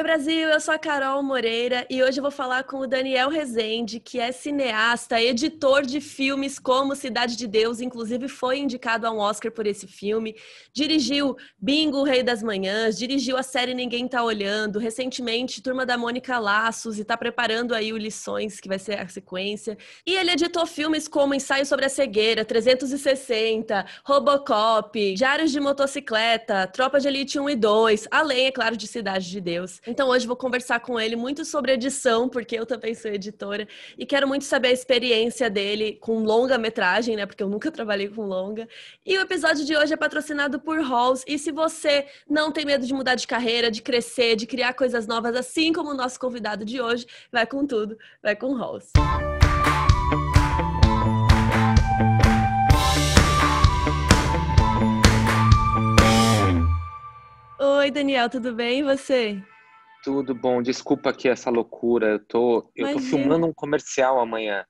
Oi, Brasil! Eu sou a Carol Moreira e hoje eu vou falar com o Daniel Rezende, que é cineasta, editor de filmes como Cidade de Deus, inclusive foi indicado a um Oscar por esse filme. Dirigiu Bingo, o Rei das Manhãs, dirigiu a série Ninguém Tá Olhando, recentemente Turma da Mônica Laços e tá preparando aí o Lições, que vai ser a sequência. E ele editou filmes como Ensaio sobre a Cegueira, 360, Robocop, Diários de Motocicleta, Tropa de Elite 1 e 2, além, é claro, de Cidade de Deus. Então hoje vou conversar com ele muito sobre edição, porque eu também sou editora e quero muito saber a experiência dele com longa-metragem, né? Porque eu nunca trabalhei com longa. E o episódio de hoje é patrocinado por Halls. E se você não tem medo de mudar de carreira, de crescer, de criar coisas novas, assim como o nosso convidado de hoje, vai com tudo, vai com Halls. Oi, Daniel, tudo bem? E você? Tudo bom. Desculpa aqui essa loucura. Eu tô, eu tô filmando um comercial amanhã.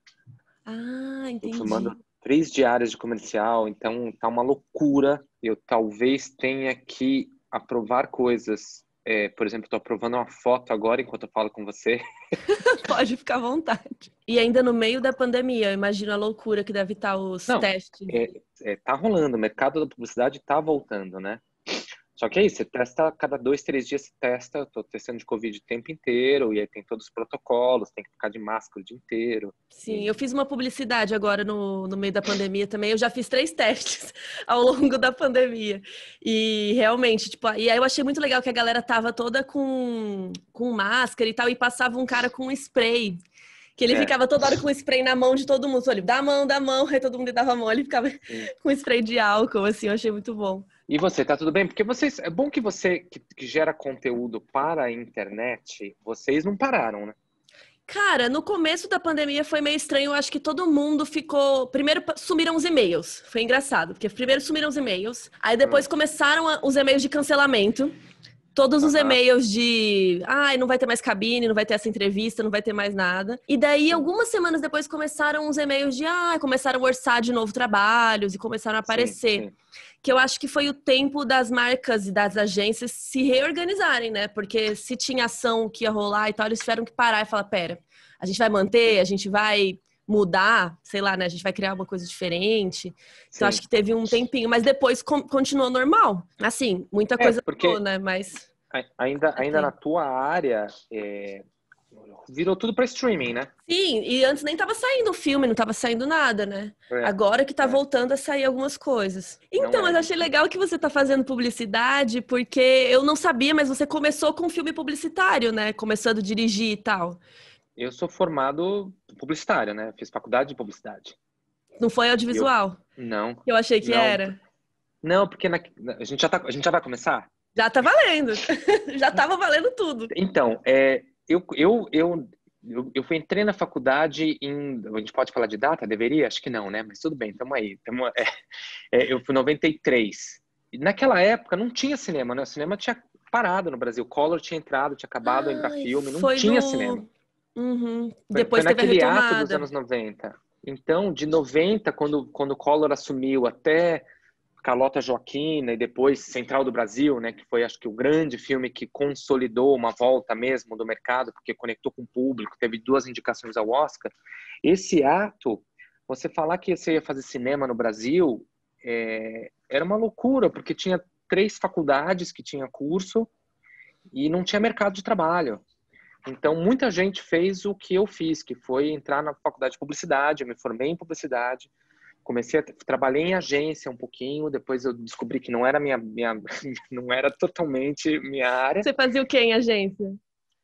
Ah, entendi. Tô filmando três diárias de comercial, então tá uma loucura. Eu talvez tenha que aprovar coisas. É, por exemplo, estou aprovando uma foto agora enquanto eu falo com você. Pode ficar à vontade. E ainda no meio da pandemia, imagino a loucura que deve estar tá os Não, testes. É, é, tá rolando, o mercado da publicidade tá voltando, né? Só que é isso, você testa cada dois, três dias, você testa. Eu tô testando de Covid o tempo inteiro, e aí tem todos os protocolos, tem que ficar de máscara o dia inteiro. Sim, eu fiz uma publicidade agora no, no meio da pandemia também. Eu já fiz três testes ao longo da pandemia. E realmente, tipo, e aí eu achei muito legal que a galera tava toda com, com máscara e tal, e passava um cara com um spray. Que ele é. ficava toda hora com spray na mão de todo mundo. Olha, dá a mão, dá a mão, aí todo mundo dava a mão, ele ficava com spray de álcool, assim, eu achei muito bom. E você, tá tudo bem? Porque vocês, é bom que você que, que, gera conteúdo para a internet, vocês não pararam, né? Cara, no começo da pandemia foi meio estranho. Eu acho que todo mundo ficou. Primeiro sumiram os e-mails. Foi engraçado, porque primeiro sumiram os e-mails. Aí depois hum. começaram os e-mails de cancelamento. Todos os e-mails de, ai, ah, não vai ter mais cabine, não vai ter essa entrevista, não vai ter mais nada. E daí, algumas semanas depois, começaram os e-mails de, ah, começaram a orçar de novo trabalhos e começaram a aparecer. Sim, sim. Que eu acho que foi o tempo das marcas e das agências se reorganizarem, né? Porque se tinha ação que ia rolar e tal, eles tiveram que parar e falar, pera, a gente vai manter, a gente vai mudar, sei lá, né? A gente vai criar uma coisa diferente. Então, Sim. Então acho que teve um tempinho, mas depois continuou normal. Assim, muita é, coisa porque mudou, né? Mas. Ainda, ainda na tua área, é... virou tudo para streaming, né? Sim, e antes nem tava saindo o filme, não tava saindo nada, né? É. Agora que tá é. voltando a sair algumas coisas. Então, mas achei legal que você tá fazendo publicidade, porque eu não sabia, mas você começou com filme publicitário, né? Começando a dirigir e tal. Eu sou formado publicitária, né? Fiz faculdade de publicidade. Não foi audiovisual? Eu, não. Eu achei que não, era. Não, porque na, a, gente já tá, a gente já vai começar? Já tá valendo. já tava valendo tudo. Então, é, eu, eu, eu, eu, eu entrei na faculdade em. A gente pode falar de data? Deveria? Acho que não, né? Mas tudo bem, tamo aí. Tamo, é, é, eu fui 93. E naquela época não tinha cinema, né? O cinema tinha parado no Brasil. Collor tinha entrado, tinha acabado ah, entrar filme, não tinha no... cinema. Uhum. Depois foi teve naquele a retomada. ato dos anos 90. Então, de 90, quando, quando o Collor assumiu, até Calota Joaquina e depois Central do Brasil, né, que foi acho que o grande filme que consolidou uma volta mesmo do mercado, porque conectou com o público, teve duas indicações ao Oscar. Esse ato, você falar que você ia fazer cinema no Brasil, é, era uma loucura, porque tinha três faculdades que tinha curso e não tinha mercado de trabalho. Então, muita gente fez o que eu fiz, que foi entrar na faculdade de publicidade. Eu me formei em publicidade, comecei a trabalhei em agência um pouquinho. Depois eu descobri que não era minha, minha não era totalmente minha área. Você fazia o que em agência?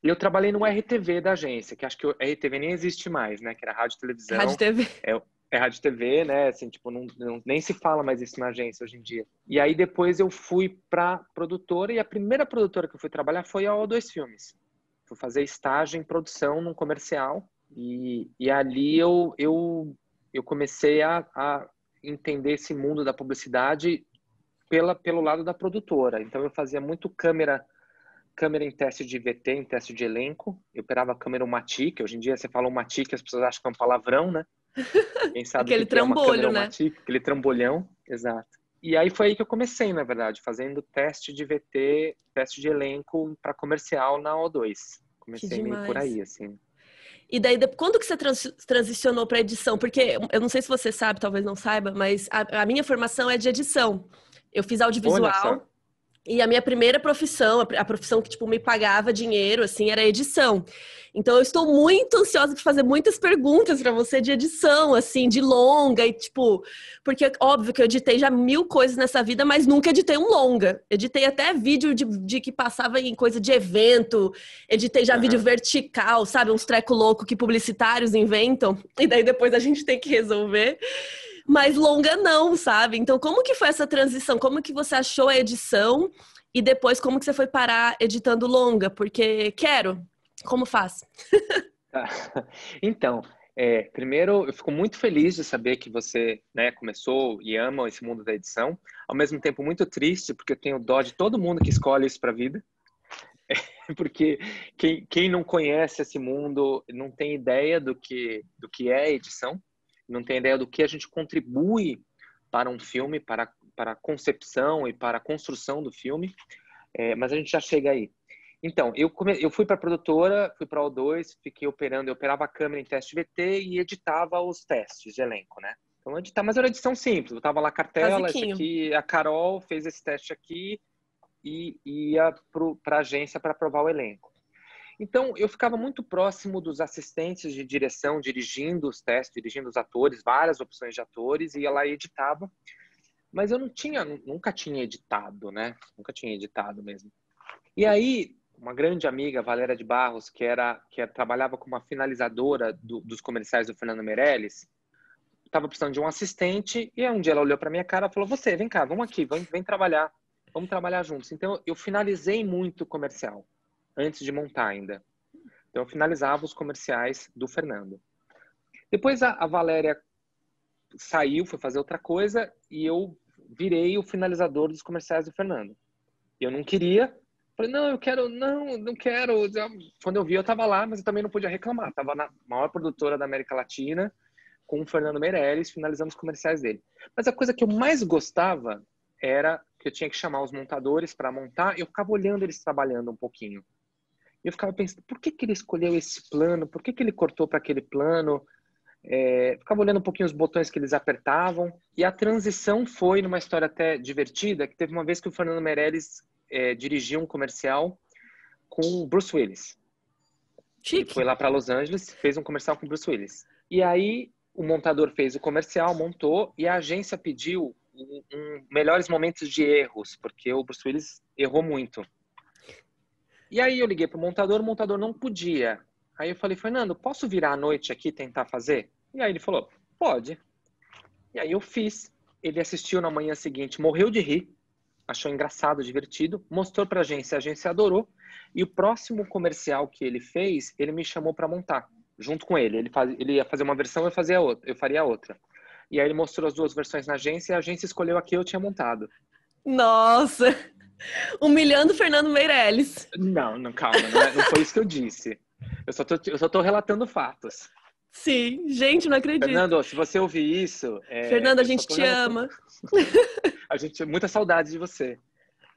eu trabalhei no RTV da agência, que acho que o RTV nem existe mais, né? Que era rádio televisão. Rádio TV. É, é rádio TV, né? Assim, tipo, não, não, nem se fala mais isso na agência hoje em dia. E aí depois eu fui pra produtora e a primeira produtora que eu fui trabalhar foi a O2 Filmes fui fazer estágio em produção num comercial e, e ali eu, eu, eu comecei a, a entender esse mundo da publicidade pela, pelo lado da produtora. Então eu fazia muito câmera câmera em teste de VT, em teste de elenco. Eu operava a câmera Matic. Hoje em dia você fala um Matic, as pessoas acham que é um palavrão, né? Quem sabe aquele que trambolho, é uma né? aquele trambolhão, exato. E aí foi aí que eu comecei, na verdade, fazendo teste de VT, teste de elenco para comercial na O2. Comecei meio por aí, assim. E daí, quando que você trans transicionou para edição? Porque eu não sei se você sabe, talvez não saiba, mas a, a minha formação é de edição. Eu fiz audiovisual e a minha primeira profissão, a profissão que tipo me pagava dinheiro, assim, era edição. Então eu estou muito ansiosa para fazer muitas perguntas para você de edição, assim, de longa e tipo, porque é óbvio que eu editei já mil coisas nessa vida, mas nunca editei um longa. Editei até vídeo de, de que passava em coisa de evento, editei já uhum. vídeo vertical, sabe, uns treco louco que publicitários inventam e daí depois a gente tem que resolver mas longa não, sabe? Então, como que foi essa transição? Como que você achou a edição e depois como que você foi parar editando longa? Porque quero. Como faz? então, é, primeiro, eu fico muito feliz de saber que você né, começou e ama esse mundo da edição. Ao mesmo tempo, muito triste, porque eu tenho dó de todo mundo que escolhe isso para a vida. É, porque quem, quem não conhece esse mundo não tem ideia do que, do que é edição não tem ideia do que a gente contribui para um filme, para, para a concepção e para a construção do filme, é, mas a gente já chega aí. Então, eu, come... eu fui para a produtora, fui para a O2, fiquei operando, eu operava a câmera em teste VT e editava os testes de elenco, né? Então, editar, mas era edição simples, eu tava lá cartela, aqui, a Carol fez esse teste aqui e ia para a agência para aprovar o elenco. Então, eu ficava muito próximo dos assistentes de direção, dirigindo os testes, dirigindo os atores, várias opções de atores, e ela editava. Mas eu não tinha, nunca tinha editado, né? Nunca tinha editado mesmo. E aí, uma grande amiga, Valéria de Barros, que era que é, trabalhava como a finalizadora do, dos comerciais do Fernando Meirelles, estava precisando de um assistente e um dia ela olhou para minha cara e falou: "Você, vem cá, vamos aqui, vem, vem trabalhar, vamos trabalhar juntos". Então eu finalizei muito o comercial antes de montar ainda. Então eu finalizava os comerciais do Fernando. Depois a, a Valéria saiu, foi fazer outra coisa e eu virei o finalizador dos comerciais do Fernando. Eu não queria, falei, não, eu quero, não, não quero. Quando eu vi, eu estava lá, mas eu também não podia reclamar. Estava na maior produtora da América Latina, com o Fernando Meirelles, finalizando os comerciais dele. Mas a coisa que eu mais gostava era que eu tinha que chamar os montadores para montar, eu ficava olhando eles trabalhando um pouquinho. Eu ficava pensando, por que, que ele escolheu esse plano? Por que, que ele cortou para aquele plano? É, ficava olhando um pouquinho os botões que eles apertavam. E a transição foi numa história até divertida, que teve uma vez que o Fernando Meirelles é, dirigiu um comercial com Bruce Willis. Chique. Ele foi lá para Los Angeles, fez um comercial com Bruce Willis. E aí o montador fez o comercial, montou, e a agência pediu um, um, melhores momentos de erros, porque o Bruce Willis errou muito. E aí eu liguei pro montador, o montador não podia. Aí eu falei, Fernando, posso virar à noite aqui tentar fazer? E aí ele falou, pode. E aí eu fiz. Ele assistiu na manhã seguinte, morreu de rir, achou engraçado, divertido, mostrou para a agência, a agência adorou. E o próximo comercial que ele fez, ele me chamou para montar, junto com ele. Ele, faz, ele ia fazer uma versão, eu fazia outra, eu faria outra. E aí ele mostrou as duas versões na agência e a agência escolheu a que eu tinha montado. Nossa! Humilhando Fernando Meirelles. Não, não, calma, não, é, não foi isso que eu disse. Eu só, tô, eu só tô relatando fatos. Sim, gente, não acredito. Fernando, se você ouvir isso. É, Fernando, a gente te ama. a gente tem muita saudade de você.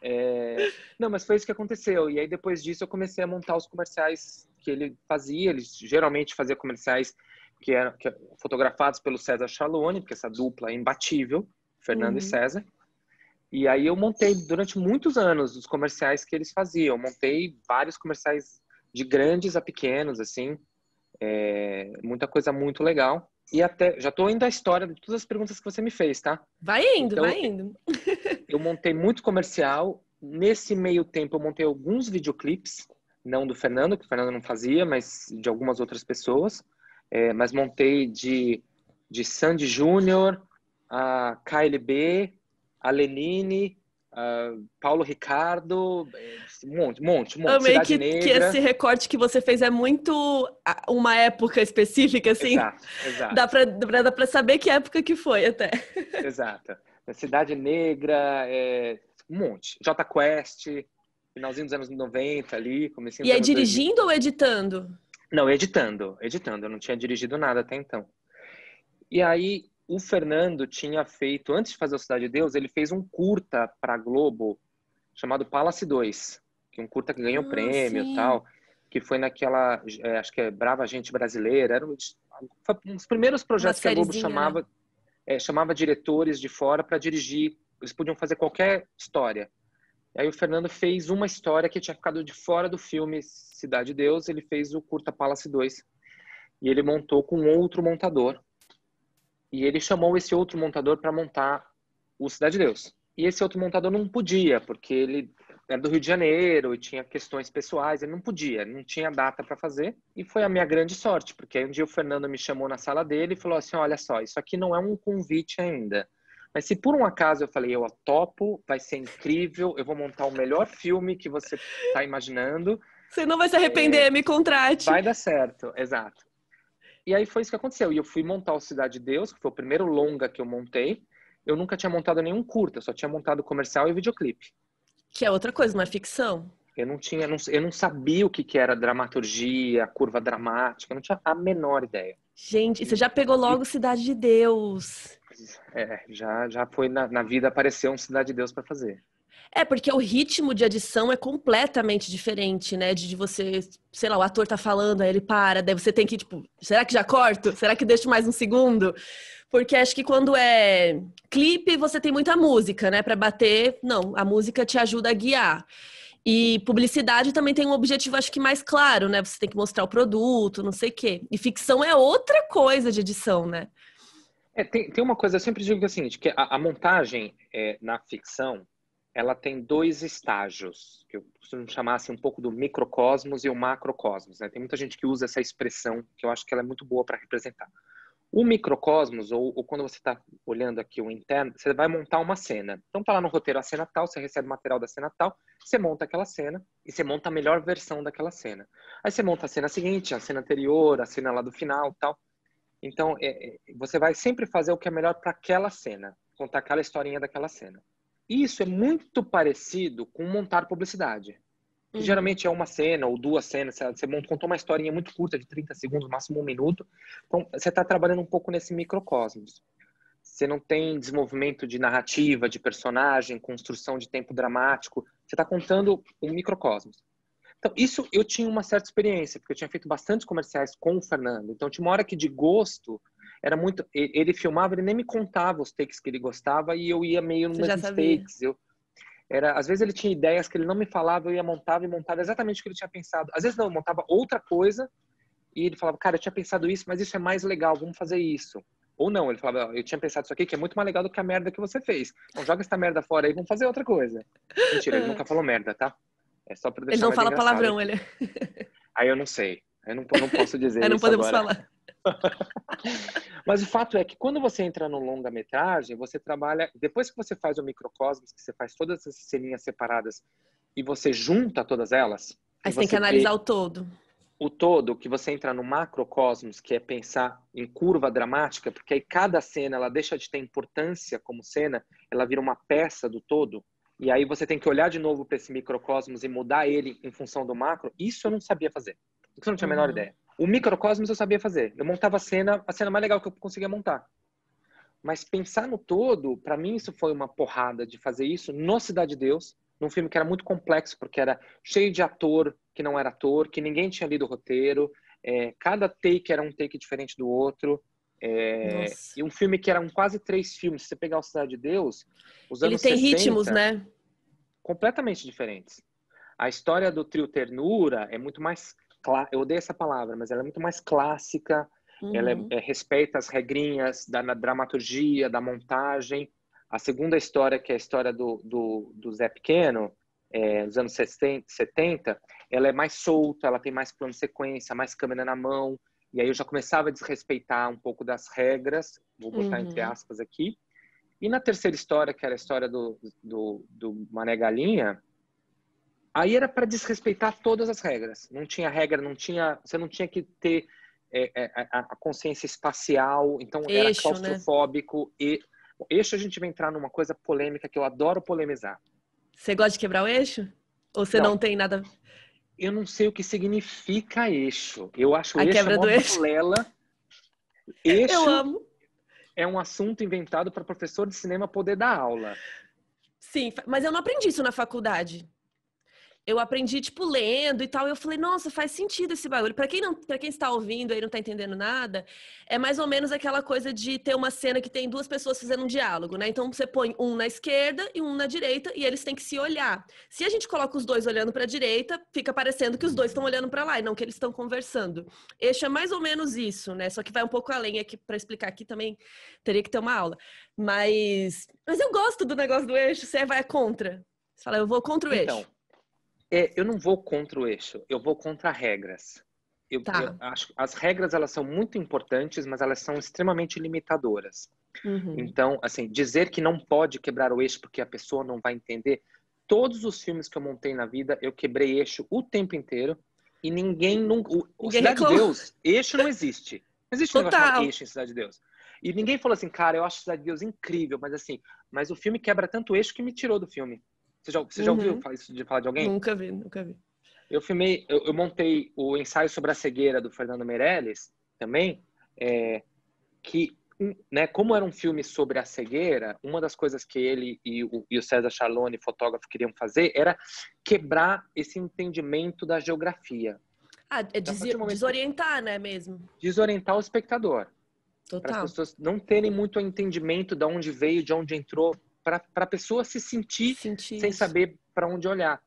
É... Não, mas foi isso que aconteceu. E aí depois disso eu comecei a montar os comerciais que ele fazia. Ele geralmente fazia comerciais que eram, que eram fotografados pelo César Chalone, porque essa dupla é imbatível, Fernando uhum. e César. E aí eu montei durante muitos anos os comerciais que eles faziam. Eu montei vários comerciais de grandes a pequenos, assim. É, muita coisa muito legal. E até, já estou indo à história de todas as perguntas que você me fez, tá? Vai indo, então, vai indo. eu montei muito comercial. Nesse meio tempo eu montei alguns videoclipes. Não do Fernando, que o Fernando não fazia, mas de algumas outras pessoas. É, mas montei de, de Sandy Júnior, a KLB, a Lenine, Uh, Paulo Ricardo, um monte, um monte, um monte. Amei Cidade que, Negra. que esse recorte que você fez é muito uma época específica, assim. Exato, exato. Dá pra, dá pra saber que época que foi até. Exato. Cidade Negra, é, um monte. J Quest, finalzinho dos anos 90 ali, comecinho E é dirigindo 2000. ou editando? Não, editando, editando. Eu não tinha dirigido nada até então. E aí, o Fernando tinha feito, antes de fazer o Cidade de Deus, ele fez um curta para Globo chamado Palace 2, que é um curta que ganhou ah, prêmio sim. tal, que foi naquela, é, acho que é Brava Gente Brasileira, era um, um dos primeiros projetos Uma que a Globo chamava, né? é, chamava diretores de fora para dirigir, eles podiam fazer qualquer história. Aí o Fernando fez uma história que tinha ficado de fora do filme Cidade de Deus, ele fez o curta Palace 2. E ele montou com outro montador, e ele chamou esse outro montador para montar o Cidade de Deus. E esse outro montador não podia, porque ele era do Rio de Janeiro e tinha questões pessoais, ele não podia, não tinha data para fazer. E foi a minha grande sorte, porque aí um dia o Fernando me chamou na sala dele e falou assim: Olha só, isso aqui não é um convite ainda. Mas se por um acaso eu falei, eu topo, vai ser incrível, eu vou montar o melhor filme que você está imaginando. Você não vai se arrepender, é, me contrate. Vai dar certo, exato. E aí foi isso que aconteceu. E eu fui montar o Cidade de Deus, que foi o primeiro longa que eu montei. Eu nunca tinha montado nenhum curta, só tinha montado comercial e videoclipe. Que é outra coisa, não é ficção. Eu não tinha, não, eu não sabia o que, que era dramaturgia, curva dramática, eu não tinha a menor ideia. Gente, e você já pegou logo Cidade de Deus. É, já, já foi na, na vida apareceu um Cidade de Deus para fazer. É, porque o ritmo de adição é completamente diferente, né? De, de você, sei lá, o ator tá falando, aí ele para, daí você tem que, tipo, será que já corto? Será que deixo mais um segundo? Porque acho que quando é clipe, você tem muita música, né? Pra bater, não, a música te ajuda a guiar. E publicidade também tem um objetivo, acho que mais claro, né? Você tem que mostrar o produto, não sei o quê. E ficção é outra coisa de edição, né? É, tem, tem uma coisa, eu sempre digo que o seguinte, que a, a montagem é, na ficção ela tem dois estágios, que eu costumo chamar assim, um pouco do microcosmos e o macrocosmos. Né? Tem muita gente que usa essa expressão, que eu acho que ela é muito boa para representar. O microcosmos, ou, ou quando você está olhando aqui o interno, você vai montar uma cena. Então está lá no roteiro a cena tal, você recebe material da cena tal, você monta aquela cena e você monta a melhor versão daquela cena. Aí você monta a cena seguinte, a cena anterior, a cena lá do final tal. Então é, é você vai sempre fazer o que é melhor para aquela cena, contar aquela historinha daquela cena. Isso é muito parecido com montar publicidade. Uhum. Geralmente é uma cena ou duas cenas. Você contou uma historinha muito curta, de 30 segundos, máximo um minuto. Então, você está trabalhando um pouco nesse microcosmos. Você não tem desenvolvimento de narrativa, de personagem, construção de tempo dramático. Você está contando um microcosmos. Então, isso eu tinha uma certa experiência, porque eu tinha feito bastantes comerciais com o Fernando. Então, tinha uma hora que de gosto era muito. Ele filmava, ele nem me contava os takes que ele gostava e eu ia meio nos takes. Eu, era, às vezes ele tinha ideias que ele não me falava, eu ia montava e montava exatamente o que ele tinha pensado. Às vezes não, eu montava outra coisa e ele falava, cara, eu tinha pensado isso, mas isso é mais legal, vamos fazer isso. Ou não, ele falava, eu tinha pensado isso aqui que é muito mais legal do que a merda que você fez. Então joga essa merda fora aí, vamos fazer outra coisa. Mentira, ele é. nunca falou merda, tá? É só pra deixar Ele não fala engraçado. palavrão, ele. Aí eu não sei. Eu não, não posso dizer é, não isso podemos agora. falar. Mas o fato é que quando você entra no longa-metragem, você trabalha. Depois que você faz o microcosmos, que você faz todas as ceninhas separadas e você junta todas elas. Aí você tem que analisar o todo. O todo, que você entra no macrocosmos, que é pensar em curva dramática, porque aí cada cena ela deixa de ter importância como cena, ela vira uma peça do todo. E aí você tem que olhar de novo para esse microcosmos e mudar ele em função do macro. Isso eu não sabia fazer. Você não tinha a menor uhum. ideia. O microcosmos eu sabia fazer. Eu montava a cena, a cena mais legal que eu conseguia montar. Mas pensar no todo, para mim isso foi uma porrada de fazer isso no Cidade de Deus, num filme que era muito complexo, porque era cheio de ator que não era ator, que ninguém tinha lido o roteiro, é, cada take era um take diferente do outro. É, e um filme que eram quase três filmes. Se você pegar o Cidade de Deus, os anos Ele tem 60, ritmos, né? Completamente diferentes. A história do trio Ternura é muito mais eu odeio essa palavra, mas ela é muito mais clássica, uhum. ela é, uhum. é, respeita as regrinhas da dramaturgia, da montagem. A segunda história, que é a história do, do, do Zé Pequeno, é, dos anos 60, 70, ela é mais solta, ela tem mais plano sequência, mais câmera na mão, e aí eu já começava a desrespeitar um pouco das regras, vou botar uhum. entre aspas aqui. E na terceira história, que era a história do, do, do Mané Galinha, Aí era para desrespeitar todas as regras. Não tinha regra, não tinha, você não tinha que ter é, é, a, consciência espacial. Então era né? claustrofóbico né? e eixo a gente vai entrar numa coisa polêmica que eu adoro polemizar. Você gosta de quebrar o eixo? Ou você não, não tem nada? Eu não sei o que significa eixo. Eu acho a eixo quebra é uma do eixo. eixo. Eu amo. É um assunto inventado para professor de cinema poder dar aula. Sim, mas eu não aprendi isso na faculdade eu aprendi, tipo, lendo e tal. E eu falei, nossa, faz sentido esse bagulho. Para quem não, quem está ouvindo aí não está entendendo nada, é mais ou menos aquela coisa de ter uma cena que tem duas pessoas fazendo um diálogo, né? Então você põe um na esquerda e um na direita e eles têm que se olhar. Se a gente coloca os dois olhando para a direita, fica parecendo que os dois estão olhando para lá e não que eles estão conversando. Este é mais ou menos isso, né? Só que vai um pouco além aqui para explicar aqui também teria que ter uma aula. Mas mas eu gosto do negócio do eixo, você vai contra. Você fala, eu vou contra o então. eixo. É, eu não vou contra o eixo, eu vou contra regras. Eu, tá. eu acho as regras elas são muito importantes, mas elas são extremamente limitadoras. Uhum. Então, assim, dizer que não pode quebrar o eixo porque a pessoa não vai entender. Todos os filmes que eu montei na vida, eu quebrei eixo o tempo inteiro e ninguém nunca. O, ninguém Cidade reclamou. de Deus, eixo não existe. Não existe um negócio eixo em Cidade de Deus. E ninguém falou assim, cara, eu acho Cidade de Deus incrível, mas assim, mas o filme quebra tanto eixo que me tirou do filme. Você já, você já uhum. ouviu isso de falar de alguém? Nunca vi, nunca vi. Eu filmei, eu, eu, montei o ensaio sobre a cegueira do Fernando Meirelles também, é, que, né, como era um filme sobre a cegueira, uma das coisas que ele e o, e o César Charlone, fotógrafo, queriam fazer era quebrar esse entendimento da geografia. Ah, é des desorientar, né, mesmo? Desorientar o espectador. Total. Para as pessoas não terem muito entendimento de onde veio, de onde entrou, para a pessoa se sentir, sentir sem isso. saber para onde olhar.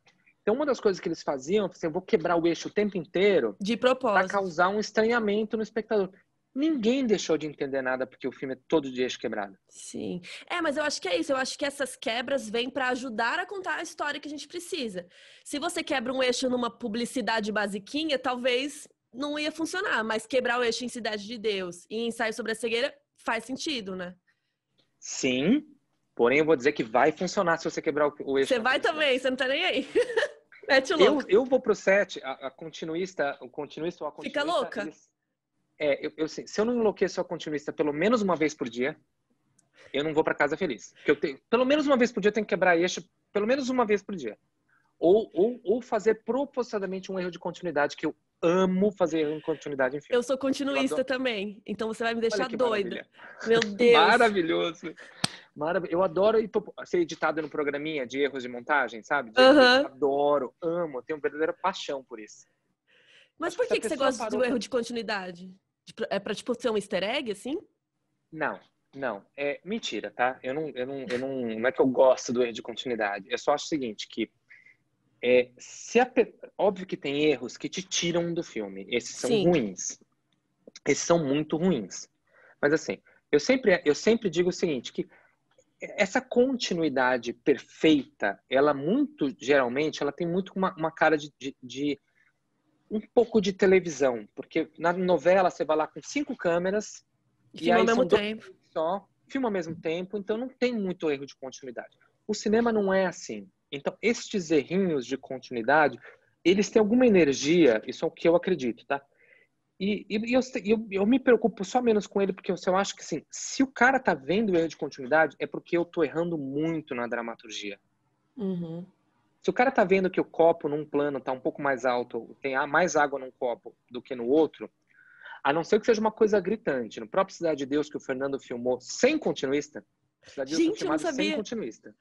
Então, uma das coisas que eles faziam, assim, eu vou quebrar o eixo o tempo inteiro. De propósito. Para causar um estranhamento no espectador. Ninguém deixou de entender nada porque o filme é todo de eixo quebrado. Sim. É, mas eu acho que é isso. Eu acho que essas quebras vêm para ajudar a contar a história que a gente precisa. Se você quebra um eixo numa publicidade basiquinha, talvez não ia funcionar. Mas quebrar o eixo em Cidade de Deus e ensaio sobre a cegueira faz sentido, né? Sim, Porém, eu vou dizer que vai funcionar se você quebrar o, eixo. Você vai também, você não tá nem aí. Mete louco. Eu, eu vou pro set, a, a, continuista, o continuista ou a continuista... Fica louca. Eles, é, eu, eu, se eu não enlouqueço a continuista pelo menos uma vez por dia, eu não vou para casa feliz. eu tenho, pelo menos uma vez por dia eu tenho que quebrar eixo, pelo menos uma vez por dia. Ou, ou, ou fazer propositadamente um erro de continuidade, que eu amo fazer erro de continuidade Eu sou continuista eu também, então você vai me deixar doida. Meu Deus. Maravilhoso. Maravilha. Eu adoro ir, ser editado no programinha de erros de montagem, sabe? De uhum. Adoro, amo, tenho uma verdadeira paixão por isso. Mas por que, que você gosta do erro de continuidade? É pra, tipo, ser um easter egg, assim? Não, não. É mentira, tá? Eu não, eu não, eu não, não é que eu gosto do erro de continuidade. Eu só acho o seguinte, que é, se a, óbvio que tem erros que te tiram do filme. Esses são Sim. ruins. Esses são muito ruins. Mas assim, eu sempre, eu sempre digo o seguinte, que essa continuidade perfeita, ela muito geralmente, ela tem muito uma, uma cara de, de, de, um pouco de televisão, porque na novela você vai lá com cinco câmeras e, e aí ao mesmo tempo. só filma ao mesmo tempo, então não tem muito erro de continuidade. O cinema não é assim. Então estes errinhos de continuidade, eles têm alguma energia, isso é o que eu acredito, tá? E, e eu, eu, eu, me preocupo só menos com ele, porque eu, eu acho que, assim, se o cara tá vendo erro de continuidade, é porque eu tô errando muito na dramaturgia. Uhum. Se o cara tá vendo que o copo num plano tá um pouco mais alto, tem mais água num copo do que no outro, a não ser que seja uma coisa gritante. No próprio Cidade de Deus, que o Fernando filmou sem continuista, Cidade de Deus filmado sem continuista.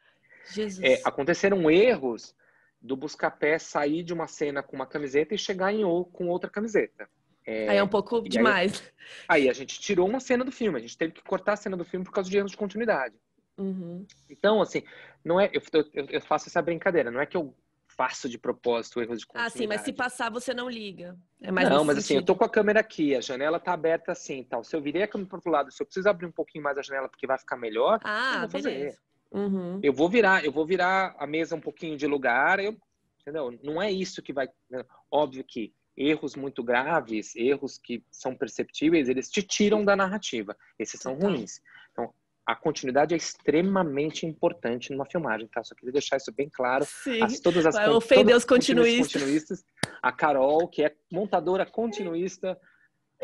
É, aconteceram erros do Buscapé sair de uma cena com uma camiseta e chegar em ou com outra camiseta. É, aí é um pouco demais. Aí, aí, a gente tirou uma cena do filme, a gente teve que cortar a cena do filme por causa de erros de continuidade. Uhum. Então, assim, não é. Eu, eu, eu, faço essa brincadeira, não é que eu faço de propósito erros de continuidade. Ah, sim, mas se passar você não liga. É mais não, mas sentido. assim, eu tô com a câmera aqui, a janela tá aberta assim tal. Se eu virei a câmera pro outro lado, se eu preciso abrir um pouquinho mais a janela porque vai ficar melhor, ah, eu vou fazer. Beleza. Uhum. Eu vou virar, eu vou virar a mesa um pouquinho de lugar, eu, entendeu? Não é isso que vai. Né? Óbvio que erros muito graves, erros que são perceptíveis, eles te tiram da narrativa. Esses são ruins. Então, a continuidade é extremamente importante numa filmagem, tá? Só queria deixar isso bem claro. Sim, as, todas as, vai ofender os continuistas. continuistas. A Carol, que é montadora continuista,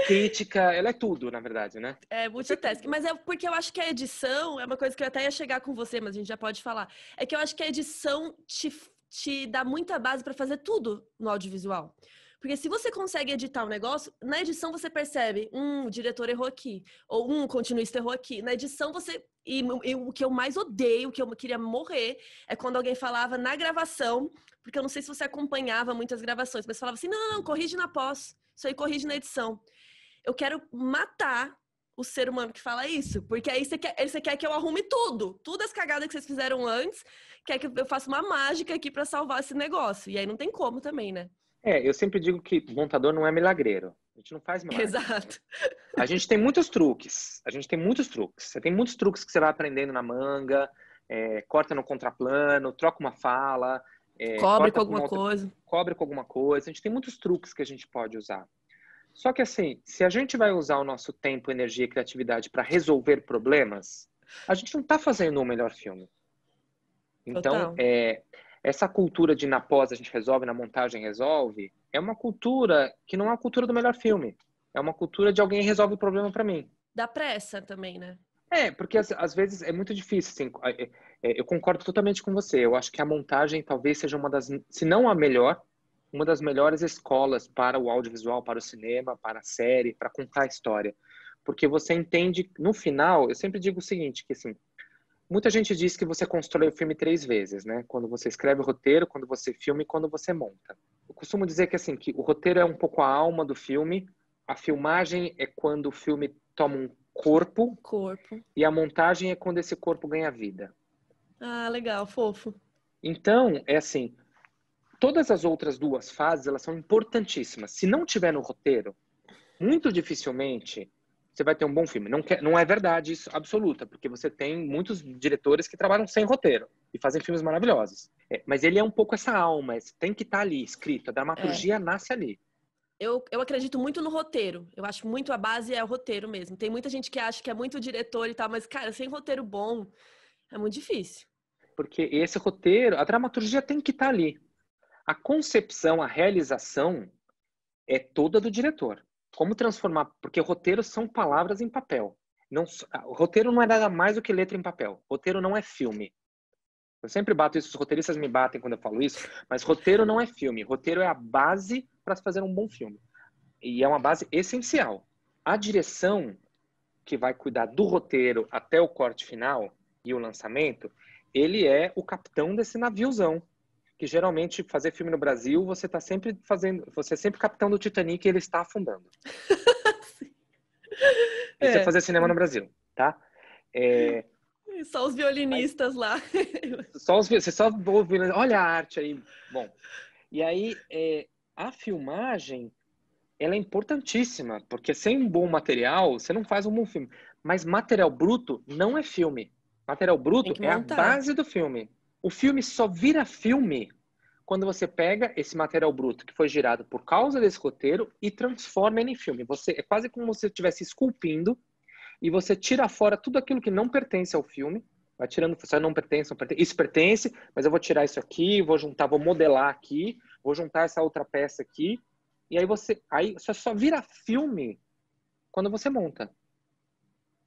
crítica, ela é tudo, na verdade, né? É multitask, mas é porque eu acho que a edição é uma coisa que eu até ia chegar com você, mas a gente já pode falar. É que eu acho que a edição te, te dá muita base para fazer tudo no audiovisual. Porque se você consegue editar um negócio, na edição você percebe, um o diretor errou aqui, ou um o continuista errou aqui. Na edição você. E, e o que eu mais odeio, o que eu queria morrer, é quando alguém falava na gravação, porque eu não sei se você acompanhava muitas gravações, mas falava assim: não, não, corrige na pós, isso aí corrige na edição. Eu quero matar o ser humano que fala isso, porque aí você quer, você quer que eu arrume tudo, todas as cagadas que vocês fizeram antes, quer que eu faça uma mágica aqui para salvar esse negócio. E aí não tem como também, né? É, eu sempre digo que montador não é milagreiro. A gente não faz milagre. Exato. A gente tem muitos truques. A gente tem muitos truques. Você tem muitos truques que você vai aprendendo na manga, é, corta no contraplano, troca uma fala. É, cobre com alguma com outra, coisa. Cobre com alguma coisa. A gente tem muitos truques que a gente pode usar. Só que assim, se a gente vai usar o nosso tempo, energia e criatividade para resolver problemas, a gente não está fazendo o um melhor filme. Então, é, essa cultura de na pós a gente resolve, na montagem resolve, é uma cultura que não é uma cultura do melhor filme. É uma cultura de alguém resolve o problema para mim. Da pressa também, né? É, porque às, vezes é muito difícil, assim, é, é, eu concordo totalmente com você. Eu acho que a montagem talvez seja uma das, se não a melhor, uma das melhores escolas para o audiovisual, para o cinema, para a série, para contar a história. Porque você entende, no final, eu sempre digo o seguinte, que assim, Muita gente diz que você constrói o filme três vezes, né? Quando você escreve o roteiro, quando você filma e quando você monta. Eu costumo dizer que assim, que o roteiro é um pouco a alma do filme, a filmagem é quando o filme toma um corpo, corpo. e a montagem é quando esse corpo ganha vida. Ah, legal, fofo. Então, é assim, todas as outras duas fases, elas são importantíssimas. Se não tiver no roteiro, muito dificilmente você vai ter um bom filme. Não, quer, não é verdade isso absoluta, porque você tem muitos diretores que trabalham sem roteiro e fazem filmes maravilhosos. É, mas ele é um pouco essa alma, tem que estar tá ali escrito, a dramaturgia é. nasce ali. Eu, eu acredito muito no roteiro. Eu acho muito a base é o roteiro mesmo. Tem muita gente que acha que é muito diretor e tal, mas, cara, sem roteiro bom é muito difícil. Porque esse roteiro, a dramaturgia tem que estar tá ali. A concepção, a realização é toda do diretor como transformar, porque roteiros são palavras em papel. Não, ah, roteiro não é nada mais do que letra em papel. Roteiro não é filme. Eu sempre bato isso, os roteiristas me batem quando eu falo isso, mas roteiro não é filme. Roteiro é a base para se fazer um bom filme. E é uma base essencial. A direção, que vai cuidar do roteiro até o corte final e o lançamento, ele é o capitão desse naviozão que geralmente fazer filme no Brasil, você tá sempre fazendo, você é sempre capitão do Titanic e ele está afundando. é. Isso é fazer cinema no Brasil, tá? É... Só os violinistas aí, lá. só os, você só ouve, olha a arte aí. Bom, e aí é, a filmagem, ela é importantíssima, porque sem um bom material, você não faz um bom filme. Mas material bruto não é filme. Material bruto é a base do filme. O filme só vira filme quando você pega esse material bruto que foi gerado por causa desse roteiro e transforma ele em filme. Você é quase como se você estivesse esculpindo e você tira fora tudo aquilo que não pertence ao filme. Vai tirando, só não pertence, não pertence, isso pertence, mas eu vou tirar isso aqui, vou juntar, vou modelar aqui, vou juntar essa outra peça aqui. E aí você, aí você só vira filme quando você monta.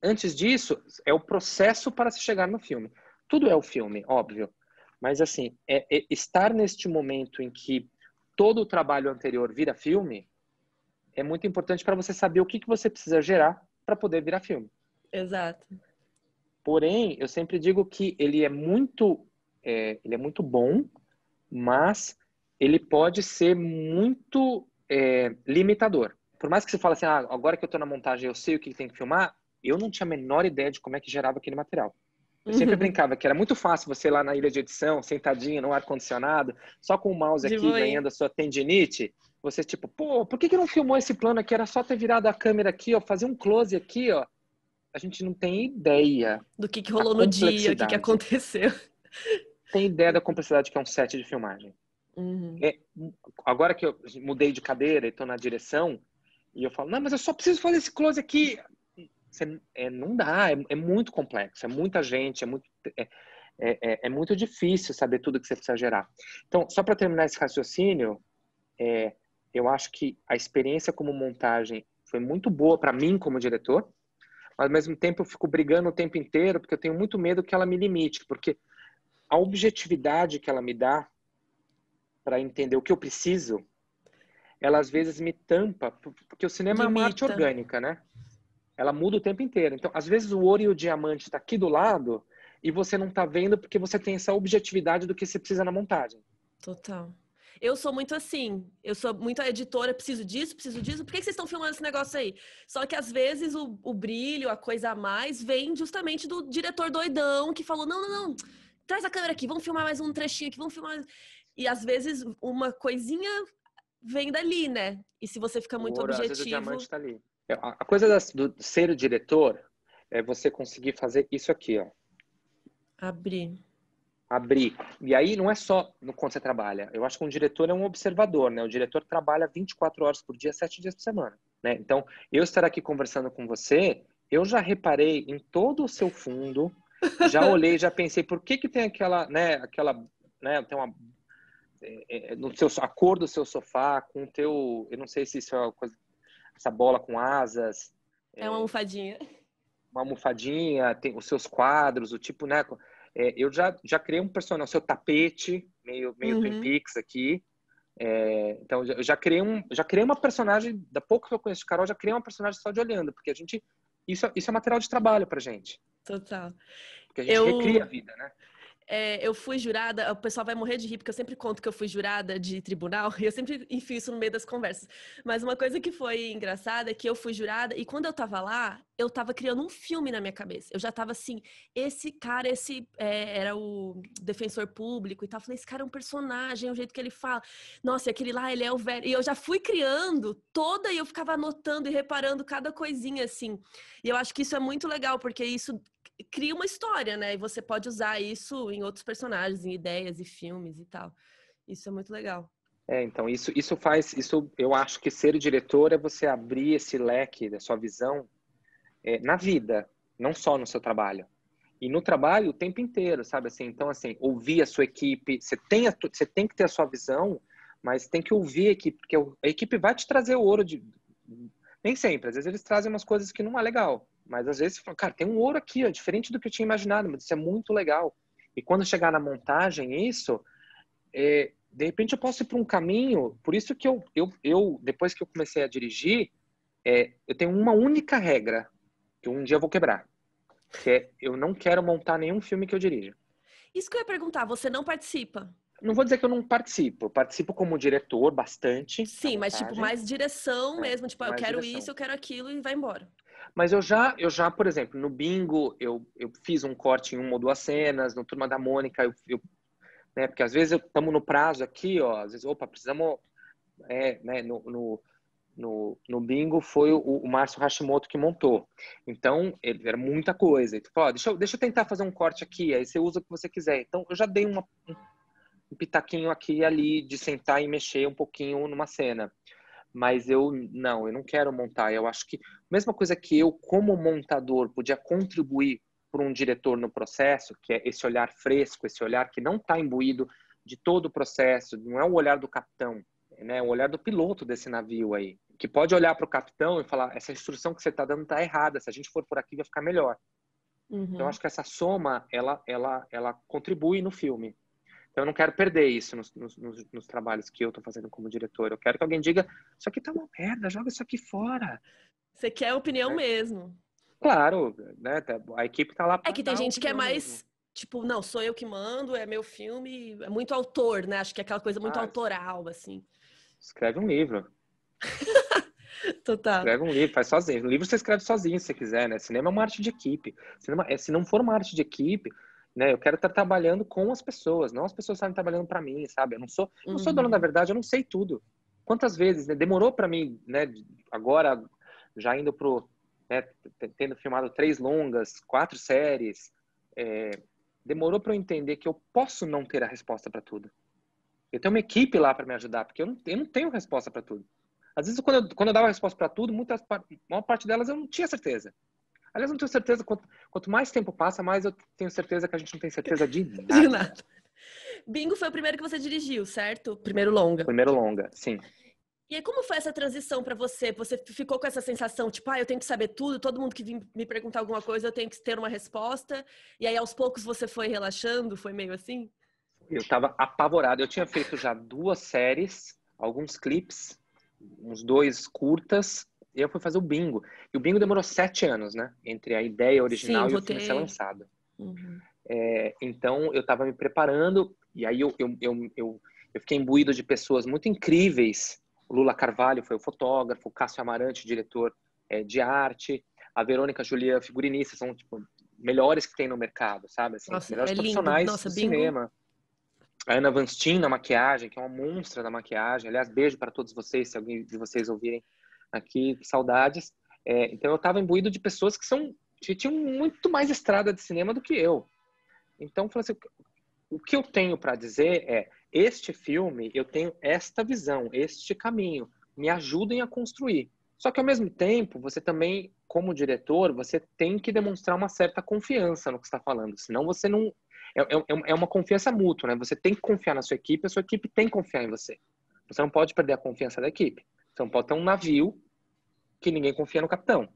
Antes disso, é o processo para se chegar no filme. Tudo é o filme, óbvio. Mas, assim, é, é, estar neste momento em que todo o trabalho anterior vira filme é muito importante para você saber o que, que você precisa gerar para poder virar filme. Exato. Porém, eu sempre digo que ele é muito, é, ele é muito bom, mas ele pode ser muito é, limitador. Por mais que você fale assim, ah, agora que eu estou na montagem eu sei o que tem que filmar, eu não tinha a menor ideia de como é que gerava aquele material. Eu sempre uhum. brincava que era muito fácil você ir lá na ilha de edição, sentadinho, no ar-condicionado, só com o mouse aqui ganhando a sua tendinite. Você, tipo, pô, por que, que não filmou esse plano aqui? Era só ter virado a câmera aqui, ó, fazer um close aqui, ó. A gente não tem ideia. Do que, que rolou no dia, o que, que aconteceu. Tem ideia da complexidade que é um set de filmagem. Uhum. É, agora que eu mudei de cadeira e estou na direção, e eu falo, não, mas eu só preciso fazer esse close aqui. Você, é, não dá, é, é, muito complexo, é muita gente, é muito, é, é, é, é muito difícil saber tudo que você precisa gerar. Então, só para terminar esse raciocínio, é, eu acho que a experiência como montagem foi muito boa para mim como diretor, mas ao mesmo tempo eu fico brigando o tempo inteiro, porque eu tenho muito medo que ela me limite, porque a objetividade que ela me dá para entender o que eu preciso, ela às vezes me tampa, porque o cinema Limita. é uma arte orgânica, né? Ela muda o tempo inteiro. Então, às vezes o ouro e o diamante está aqui do lado e você não está vendo porque você tem essa objetividade do que você precisa na montagem. Total. Eu sou muito assim, eu sou muito editora, preciso disso, preciso disso. Por que, que vocês estão filmando esse negócio aí? Só que às vezes o, o, brilho, a coisa a mais, vem justamente do diretor doidão que falou: não, não, não, traz a câmera aqui, vamos filmar mais um trechinho aqui, vamos filmar. E às vezes uma coisinha vem dali, né? E se você fica muito Ouro, objetivo. Às vezes o diamante tá ali. É, a coisa das, do ser o diretor é você conseguir fazer isso aqui, ó. Abrir. Abrir. E aí não é só no quando você trabalha. Eu acho que um diretor é um observador, né? O diretor trabalha 24 horas por dia, 7 dias por semana, né? Então, eu estar aqui conversando com você, eu já reparei em todo o seu fundo, já olhei, já pensei, por que que tem aquela, né, aquela, né, tem uma é, é, no seu, a cor do seu sofá, com o teu, eu não sei se isso é uma coisa essa bola com asas. É, uma é, almofadinha. Uma almofadinha, tem os seus quadros, o tipo, né? É, eu já, já criei um personagem, o seu tapete, meio, meio uhum. Twin Peaks aqui. É, então, eu já criei, um, já criei uma personagem, da pouco que eu conheço de Carol, já criei uma personagem só de olhando, porque a gente. Isso, é, isso é material de trabalho pra gente. Total. Porque a gente eu... recria a vida, né? É, eu fui jurada, o pessoal vai morrer de rir, porque eu sempre conto que eu fui jurada de tribunal, e eu sempre enfio isso no meio das conversas. Mas uma coisa que foi engraçada é que eu fui jurada, e quando eu tava lá, eu tava criando um filme na minha cabeça. Eu já tava assim, esse cara, esse é, era o defensor público e tal. Eu falei, esse cara é um personagem, é o jeito que ele fala. Nossa, aquele lá, ele é o velho. E eu já fui criando toda e eu ficava anotando e reparando cada coisinha assim. E eu acho que isso é muito legal, porque isso cria uma história, né? E você pode usar isso em outros personagens, em ideias e filmes e tal. Isso é muito legal. É, então isso, isso faz, isso eu acho que ser diretor é você abrir esse leque da sua visão é, na vida, não só no seu trabalho. E no trabalho o tempo inteiro, sabe assim? Então assim, ouvir a sua equipe, você tem a, você tem que ter a sua visão, mas tem que ouvir a equipe, porque a equipe vai te trazer o ouro de nem sempre, às vezes eles trazem umas coisas que não é legal. Mas às vezes você fala, cara, tem um ouro aqui, ó, diferente do que eu tinha imaginado, mas isso é muito legal. E quando chegar na montagem, isso, é, de repente eu posso ir para um caminho. Por isso que eu, eu, eu, depois que eu comecei a dirigir, é, eu tenho uma única regra que um dia eu vou quebrar, que é eu não quero montar nenhum filme que eu dirija. Isso que eu ia perguntar, você não participa? Não vou dizer que eu não participo, eu participo como diretor bastante. Sim, mas tipo, mais direção é, mesmo, tipo, eu quero direção. isso, eu quero aquilo e vai embora. Mas eu já, eu já, por exemplo, no bingo eu, eu fiz um corte em uma ou duas cenas, no Turma da Mônica, eu, eu né, porque às vezes estamos no prazo aqui, ó, às vezes, opa, precisamos. É, né, no, no, no, no bingo foi o, o Márcio Hashimoto que montou. Então, ele era muita coisa. Ele ó, deixa, eu, deixa eu tentar fazer um corte aqui, aí você usa o que você quiser. Então, eu já dei uma, um um pitaquinho aqui e ali de sentar e mexer um pouquinho numa cena. Mas eu não, eu não quero montar. Eu acho que a mesma coisa que eu, como montador, podia contribuir para um diretor no processo, que é esse olhar fresco, esse olhar que não está imbuído de todo o processo, não é o olhar do capitão, né? o olhar do piloto desse navio aí, que pode olhar para o capitão e falar: essa instrução que você está dando está errada, se a gente for por aqui vai ficar melhor. Uhum. Então, acho que essa soma ela, ela, ela contribui no filme. Então, eu não quero perder isso nos, nos, nos trabalhos que eu estou fazendo como diretor. Eu quero que alguém diga: Isso aqui tá uma merda, joga isso aqui fora. Você quer opinião é. mesmo. Claro, né? Tá, a equipe tá lá pra É que tem gente que é mais. Mesmo. Tipo, não, sou eu que mando, é meu filme, é muito autor, né? Acho que é aquela coisa muito ah, autoral, assim. Escreve um livro. Total. Escreve um livro, faz sozinho. O livro você escreve sozinho se quiser, né? Cinema é uma arte de equipe. Cinema, é, se não for uma arte de equipe, né? Eu quero estar trabalhando com as pessoas, não as pessoas estarem trabalhando para mim, sabe? Eu não sou, não sou dono uhum. da verdade, eu não sei tudo. Quantas vezes, né? Demorou para mim, né? Agora, já indo pro, né? Tendo filmado três longas, quatro séries, é... demorou para eu entender que eu posso não ter a resposta para tudo. Eu tenho uma equipe lá para me ajudar, porque eu não, eu não tenho resposta para tudo. Às vezes, quando eu, quando eu dava resposta para tudo, muitas, uma parte delas eu não tinha certeza. Aliás, não tenho certeza. Quanto, quanto, mais tempo passa, mais eu tenho certeza que a gente não tem certeza de nada. De nada. Bingo foi o primeiro que você dirigiu, certo? Primeiro longa. Primeiro longa, sim. E aí, como foi essa transição para você? Você ficou com essa sensação, tipo, ah, eu tenho que saber tudo, todo mundo que vim me perguntar alguma coisa, eu tenho que ter uma resposta. E aí, aos poucos, você foi relaxando? Foi meio assim? Eu estava apavorado. Eu tinha feito já duas séries, alguns clipes, uns dois curtas, e eu fui fazer o bingo. E o bingo demorou sete anos, né? Entre a ideia original Sim, e o filme ter... ser lançado. Uhum. É, então, eu estava me preparando, e aí eu, eu, eu, eu, eu fiquei imbuído de pessoas muito incríveis. O Lula Carvalho foi o fotógrafo, o Cássio Amarante, diretor é, de arte, a Verônica Julia, figurinista, são tipo, melhores que tem no mercado, sabe? Assim, Nossa, melhores é profissionais Nossa, do bingo. cinema. A Ana Vanstin na maquiagem, que é uma monstra da maquiagem. Aliás, beijo para todos vocês, se alguém de vocês ouvirem aqui, saudades. É, então eu estava imbuído de pessoas que são que tinham muito mais estrada de cinema do que eu. Então eu falei assim, o que eu tenho para dizer é este filme eu tenho esta visão, este caminho, me ajudem a construir. Só que ao mesmo tempo, você também, como diretor, você tem que demonstrar uma certa confiança no que está falando, senão você não é, é, é, é uma confiança mútua, né? Você tem que confiar na sua equipe, a sua equipe tem que confiar em você. Você não pode perder a confiança da equipe. São então, Paulo tem um navio que ninguém confia no capitão.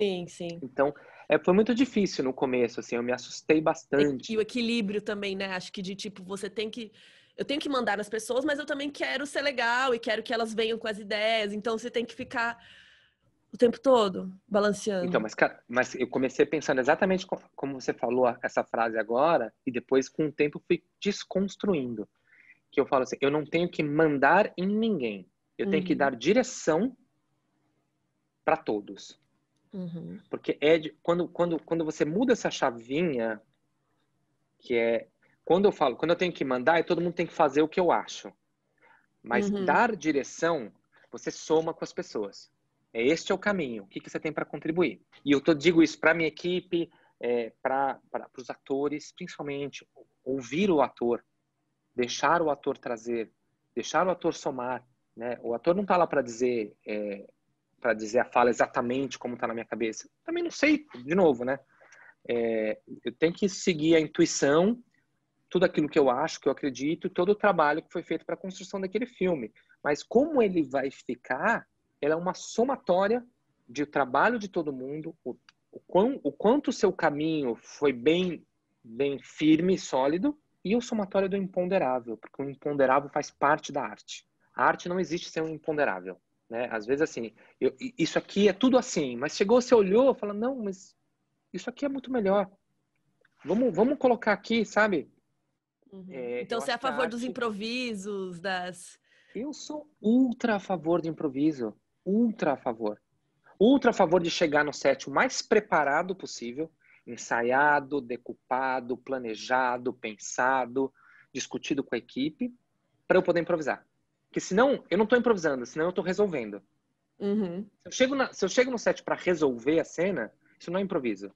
Sim, sim. Então, é, foi muito difícil no começo, assim, eu me assustei é bastante. E, e o equilíbrio também, né? Acho que de tipo, você tem que eu tenho que mandar nas pessoas, mas eu também quero ser legal e quero que elas venham com as ideias. Então você tem que ficar o tempo todo balanceando. Então, mas, mas eu comecei pensando exatamente como você falou essa frase agora, e depois, com o tempo, fui desconstruindo. Que eu falo assim: eu não tenho que mandar em ninguém. Eu uhum. tenho que uhum. dar direção para todos. Uhum. Porque é de, quando, quando, quando você muda essa chavinha, que é quando eu falo, quando eu tenho que mandar, é todo mundo tem que fazer o que eu acho. Mas uhum. dar direção, você soma com as pessoas. É, este é o caminho. O que, que você tem para contribuir? E eu tô, digo isso para minha equipe, é, para os atores, principalmente ouvir o ator, deixar o ator trazer, deixar o ator somar, né? O ator não está lá para dizer é, para dizer a fala exatamente como está na minha cabeça. Também não sei, de novo, né? É, eu tenho que seguir a intuição, tudo aquilo que eu acho, que eu acredito, todo o trabalho que foi feito para a construção daquele filme. Mas como ele vai ficar, ela é uma somatória de trabalho de todo mundo, o, o, quão, o quanto o seu caminho foi bem, bem firme, sólido, e o somatório do imponderável, porque o imponderável faz parte da arte. A arte não existe ser um imponderável. Né? Às vezes, assim, eu, isso aqui é tudo assim, mas chegou, você olhou, fala, não, mas isso aqui é muito melhor. Vamos, vamos colocar aqui, sabe? Uhum. É, então, você é a favor arte... dos improvisos, das... Eu sou ultra a favor de improviso, ultra a favor. Ultra a favor de chegar no set o mais preparado possível, ensaiado, decupado, planejado, pensado, discutido com a equipe, para eu poder improvisar. Porque senão eu não estou improvisando, senão eu estou resolvendo. Uhum. Se, eu chego na, se eu chego no set para resolver a cena, isso não é improviso.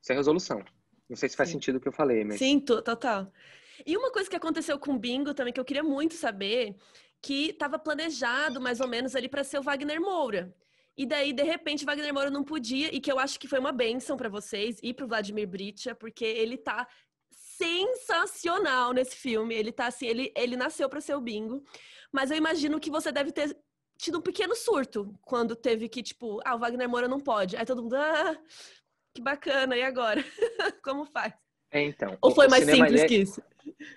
Isso é resolução. Não sei se faz Sim. sentido o que eu falei, mas. Sim, total. Tá, tá. E uma coisa que aconteceu com o Bingo também, que eu queria muito saber, que estava planejado mais ou menos ali para ser o Wagner Moura. E daí, de repente, Wagner Moura não podia, e que eu acho que foi uma benção para vocês e para o Vladimir Britia, porque ele tá sensacional nesse filme. Ele tá assim, ele, ele nasceu para ser o bingo. Mas eu imagino que você deve ter tido um pequeno surto quando teve que, tipo, ah, o Wagner Moura não pode. Aí todo mundo, ah, que bacana, e agora? Como faz? É, então. Ou foi mais simples é que isso?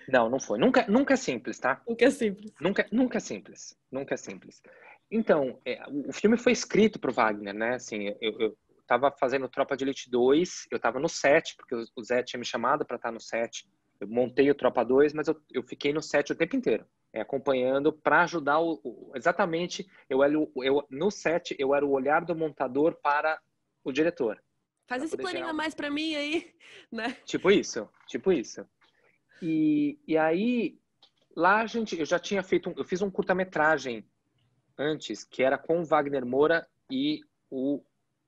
Não, não foi. Nunca, nunca é simples, tá? Nunca é simples. Nunca, nunca é simples. Nunca é simples. Então, é, o filme foi escrito para o Wagner, né? Assim, eu, eu, estava fazendo Tropa de Elite 2, eu estava no set, porque o Zé tinha me chamado para estar tá no set. Eu montei o Tropa 2, mas eu, eu fiquei no set o tempo inteiro, é, acompanhando para ajudar o, o, exatamente. Eu era eu, no set eu era o olhar do montador para o diretor. Faz esse planinho a mais para mim aí, né? Tipo isso, tipo isso. E, e aí lá a gente, eu já tinha feito, um, eu fiz um curta-metragem antes que era com o Wagner Moura e o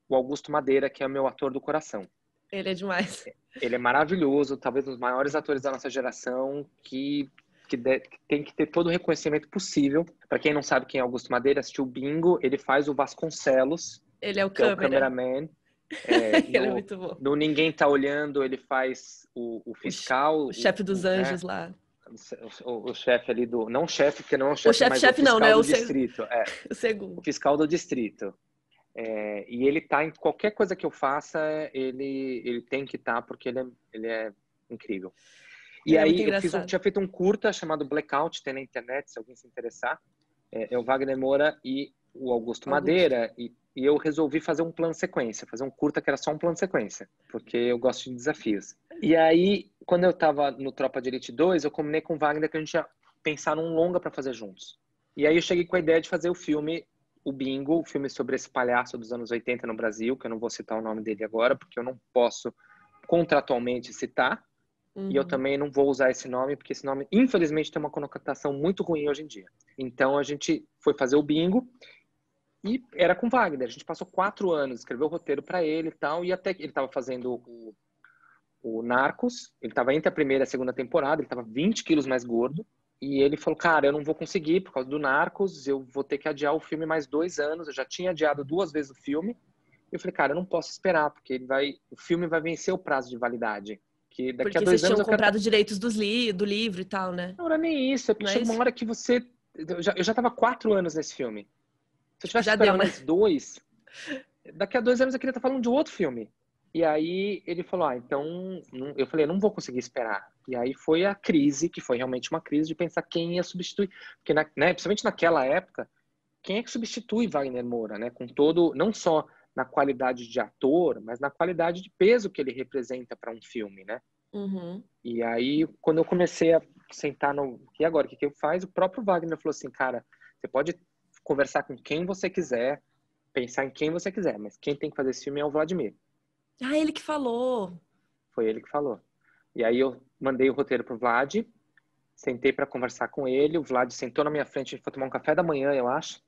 o Augusto Madeira, que é o meu ator do coração. Ele é demais. Ele é maravilhoso, talvez um dos maiores atores da nossa geração, que, que, de, que tem que ter todo o reconhecimento possível. Para quem não sabe quem é Augusto Madeira, assistiu o Bingo, ele faz o Vasconcelos. Ele é o, câmera. é o cameraman. É, é, no, ele é muito bom. No Ninguém Tá Olhando, ele faz o, o fiscal. O, chefe dos né? anjos lá. O, o, chefe ali do. Não chefe, porque não é o chefe. O chefe, chefe não, né? O, distrito. Seg... É, o segundo. O fiscal do distrito. É, e ele tá em qualquer coisa que eu faça, ele, ele tem que estar, tá porque ele é, ele é incrível. E é aí, eu, fiz, eu tinha feito um curta chamado Blackout, tem na internet, se alguém se interessar. É, é, o Wagner Moura e o Augusto, Augusto. Madeira. E, e eu resolvi fazer um plano sequência, fazer um curta que era só um plano sequência, porque eu gosto de desafios. E aí, quando eu tava no Tropa de Elite 2, eu combinei com o Wagner que a gente ia pensar num longa para fazer juntos. E aí eu cheguei com a ideia de fazer o filme o Bingo, o filme sobre esse palhaço dos anos 80 no Brasil, que eu não vou citar o nome dele agora, porque eu não posso contratualmente citar. Uhum. E eu uhum. também não vou usar esse nome, porque esse nome, infelizmente, tem uma conotação muito ruim hoje em dia. Então a gente foi fazer o bingo e era com Wagner. A gente passou quatro anos, escreveu o roteiro para ele e tal. E até ele estava fazendo o, o Narcos, ele estava entre a primeira e a segunda temporada, ele estava 20 quilos mais gordo. E ele falou, cara, eu não vou conseguir por causa do Narcos, eu vou ter que adiar o filme mais dois anos. Eu já tinha adiado duas vezes o filme. E eu falei, cara, eu não posso esperar, porque ele vai, o filme vai vencer o prazo de validade. Que daqui porque a dois vocês anos tinham comprado quero... direitos dos li... do livro e tal, né? Não era nem isso, é porque é chegou uma hora que você... Eu já, eu já tava quatro anos nesse filme. Se eu tipo, tivesse já deu, né? mais dois, daqui a dois anos eu queria estar falando de outro filme. E aí ele falou, ah, então, eu falei, não vou conseguir esperar. E aí foi a crise, que foi realmente uma crise de pensar quem ia substituir, porque na, né, principalmente naquela época, quem é que substitui Wagner Moura, né? Com todo, não só na qualidade de ator, mas na qualidade de peso que ele representa para um filme, né? Uhum. E aí, quando eu comecei a sentar no, e agora o que, que eu faço? O próprio Wagner falou assim, cara, você pode conversar com quem você quiser, pensar em quem você quiser, mas quem tem que fazer esse filme é o Vladimir. Ah, ele que falou. Foi ele que falou. E aí eu mandei o roteiro pro Vlad, sentei para conversar com ele, o Vlad sentou na minha frente, a gente foi tomar um café da manhã, eu acho.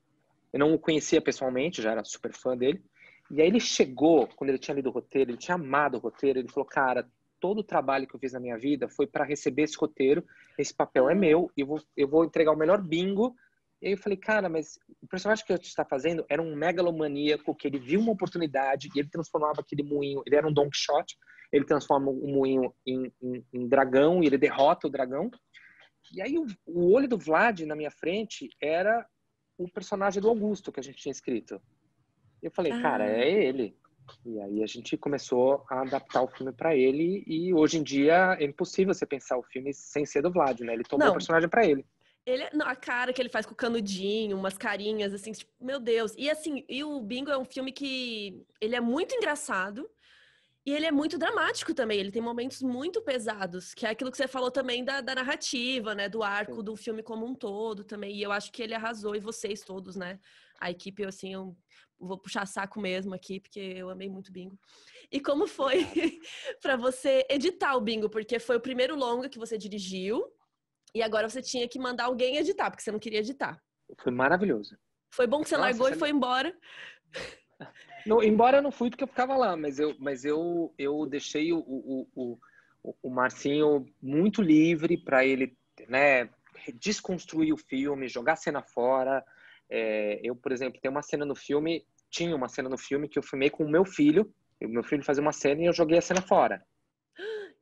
Eu não o conhecia pessoalmente, já era super fã dele. E aí ele chegou, quando ele tinha lido o roteiro, ele tinha amado o roteiro, ele falou, cara, todo o trabalho que eu fiz na minha vida foi para receber esse roteiro, esse papel é meu, e eu vou entregar o melhor bingo e aí eu falei, cara, mas o personagem que eu está fazendo era um megalomaníaco que ele viu uma oportunidade e ele transformava aquele moinho. Ele era um Don Quixote, ele transforma o moinho em, em, em dragão e ele derrota o dragão. E aí o, o, olho do Vlad na minha frente era o personagem do Augusto que a gente tinha escrito. Eu falei, ah. cara, é ele. E aí a gente começou a adaptar o filme para ele e hoje em dia é impossível você pensar o filme sem ser do Vlad, né? Ele tomou o personagem para ele. Ele, não, a cara que ele faz com o canudinho, umas carinhas, assim, tipo, meu Deus. E assim, e o Bingo é um filme que ele é muito engraçado e ele é muito dramático também. Ele tem momentos muito pesados, que é aquilo que você falou também da, da narrativa, né? Do arco do filme como um todo também. E eu acho que ele arrasou, e vocês todos, né? A equipe, eu, assim, eu vou puxar saco mesmo aqui, porque eu amei muito bingo. E como foi para você editar o bingo? Porque foi o primeiro longa que você dirigiu. E agora você tinha que mandar alguém editar, porque você não queria editar. Foi maravilhoso. Foi bom que você Nossa, largou você... e foi embora. Não, embora eu não fui porque eu ficava lá, mas eu, mas eu, eu deixei o, o, o, o Marcinho muito livre para ele né, desconstruir o filme, jogar a cena fora. É, eu, por exemplo, tem uma cena no filme, tinha uma cena no filme que eu filmei com o meu filho. O meu filho fazia uma cena e eu joguei a cena fora.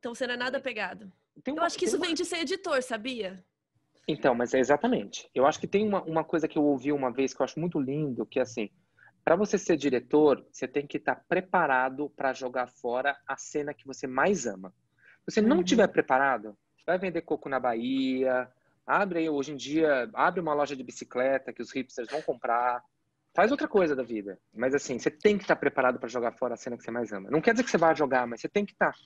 Então você não é nada pegado. Uma, eu acho que isso uma... vem de ser editor, sabia? Então, mas é exatamente. Eu acho que tem uma, uma coisa que eu ouvi uma vez que eu acho muito lindo, que é assim, para você ser diretor, você tem que estar tá preparado para jogar fora a cena que você mais ama. Se você não uhum. tiver preparado, vai vender coco na Bahia, abre hoje em dia, abre uma loja de bicicleta que os hipsters vão comprar. Faz outra coisa da vida. Mas assim, você tem que estar tá preparado para jogar fora a cena que você mais ama. Não quer dizer que você vá jogar, mas você tem que estar. Tá.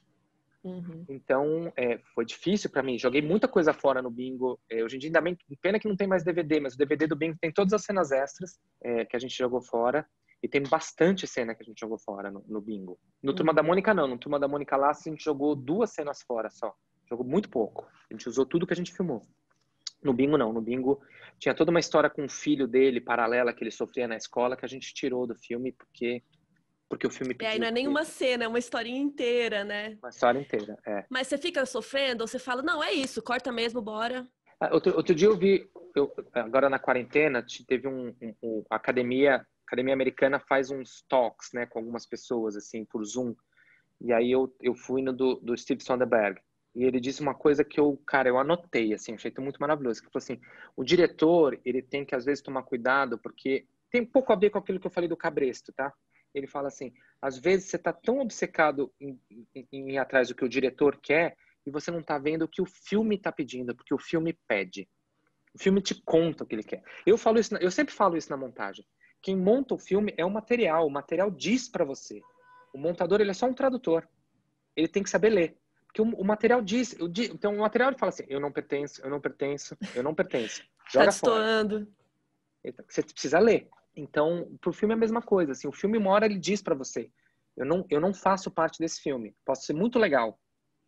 Uhum. Então, é, foi difícil para mim. Joguei muita coisa fora no bingo. É, hoje em dia, ainda bem, pena que não tem mais DVD, mas o DVD do bingo tem todas as cenas extras é, que a gente jogou fora. E tem bastante cena que a gente jogou fora no, no bingo. No uhum. Turma da uhum. Mônica, não. No Turma da Mônica lá, a gente jogou duas cenas fora só. Jogou muito pouco. A gente usou tudo que a gente filmou. No bingo, não. No bingo, tinha toda uma história com o filho dele, paralela, que ele sofria na escola, que a gente tirou do filme, porque porque o filme. E aí não é nenhuma cena, é uma historinha inteira, né? Uma história inteira, é. Mas você fica sofrendo ou você fala, não, é isso, corta mesmo, bora. Ah, outro, outro dia eu vi, eu, agora na quarentena, teve um, um, um a academia, academia americana faz uns talks, né, com algumas pessoas, assim, por Zoom. E aí eu, eu fui no do, do Steve Sonderberg. E ele disse uma coisa que eu, cara, eu anotei, assim, achei muito maravilhoso. Que falou assim, o diretor, ele tem que às vezes tomar cuidado, porque tem pouco a ver com aquilo que eu falei do cabresto, tá? ele fala assim: às vezes você está tão obcecado em, em, em, ir atrás do que o diretor quer e você não está vendo o que o filme está pedindo, porque o filme pede. O filme te conta o que ele quer. Eu falo isso, eu sempre falo isso na montagem. Quem monta o filme é o material. O material diz para você. O montador ele é só um tradutor. Ele tem que saber ler. Porque o, o material diz, o, então o material ele fala assim: eu não pertenço, eu não pertenço, eu não pertenço. Tá Joga tá fora. Você precisa ler. Então, pro filme é a mesma coisa, assim, o filme mora e ele diz para você, eu não, eu não faço parte desse filme, posso ser muito legal,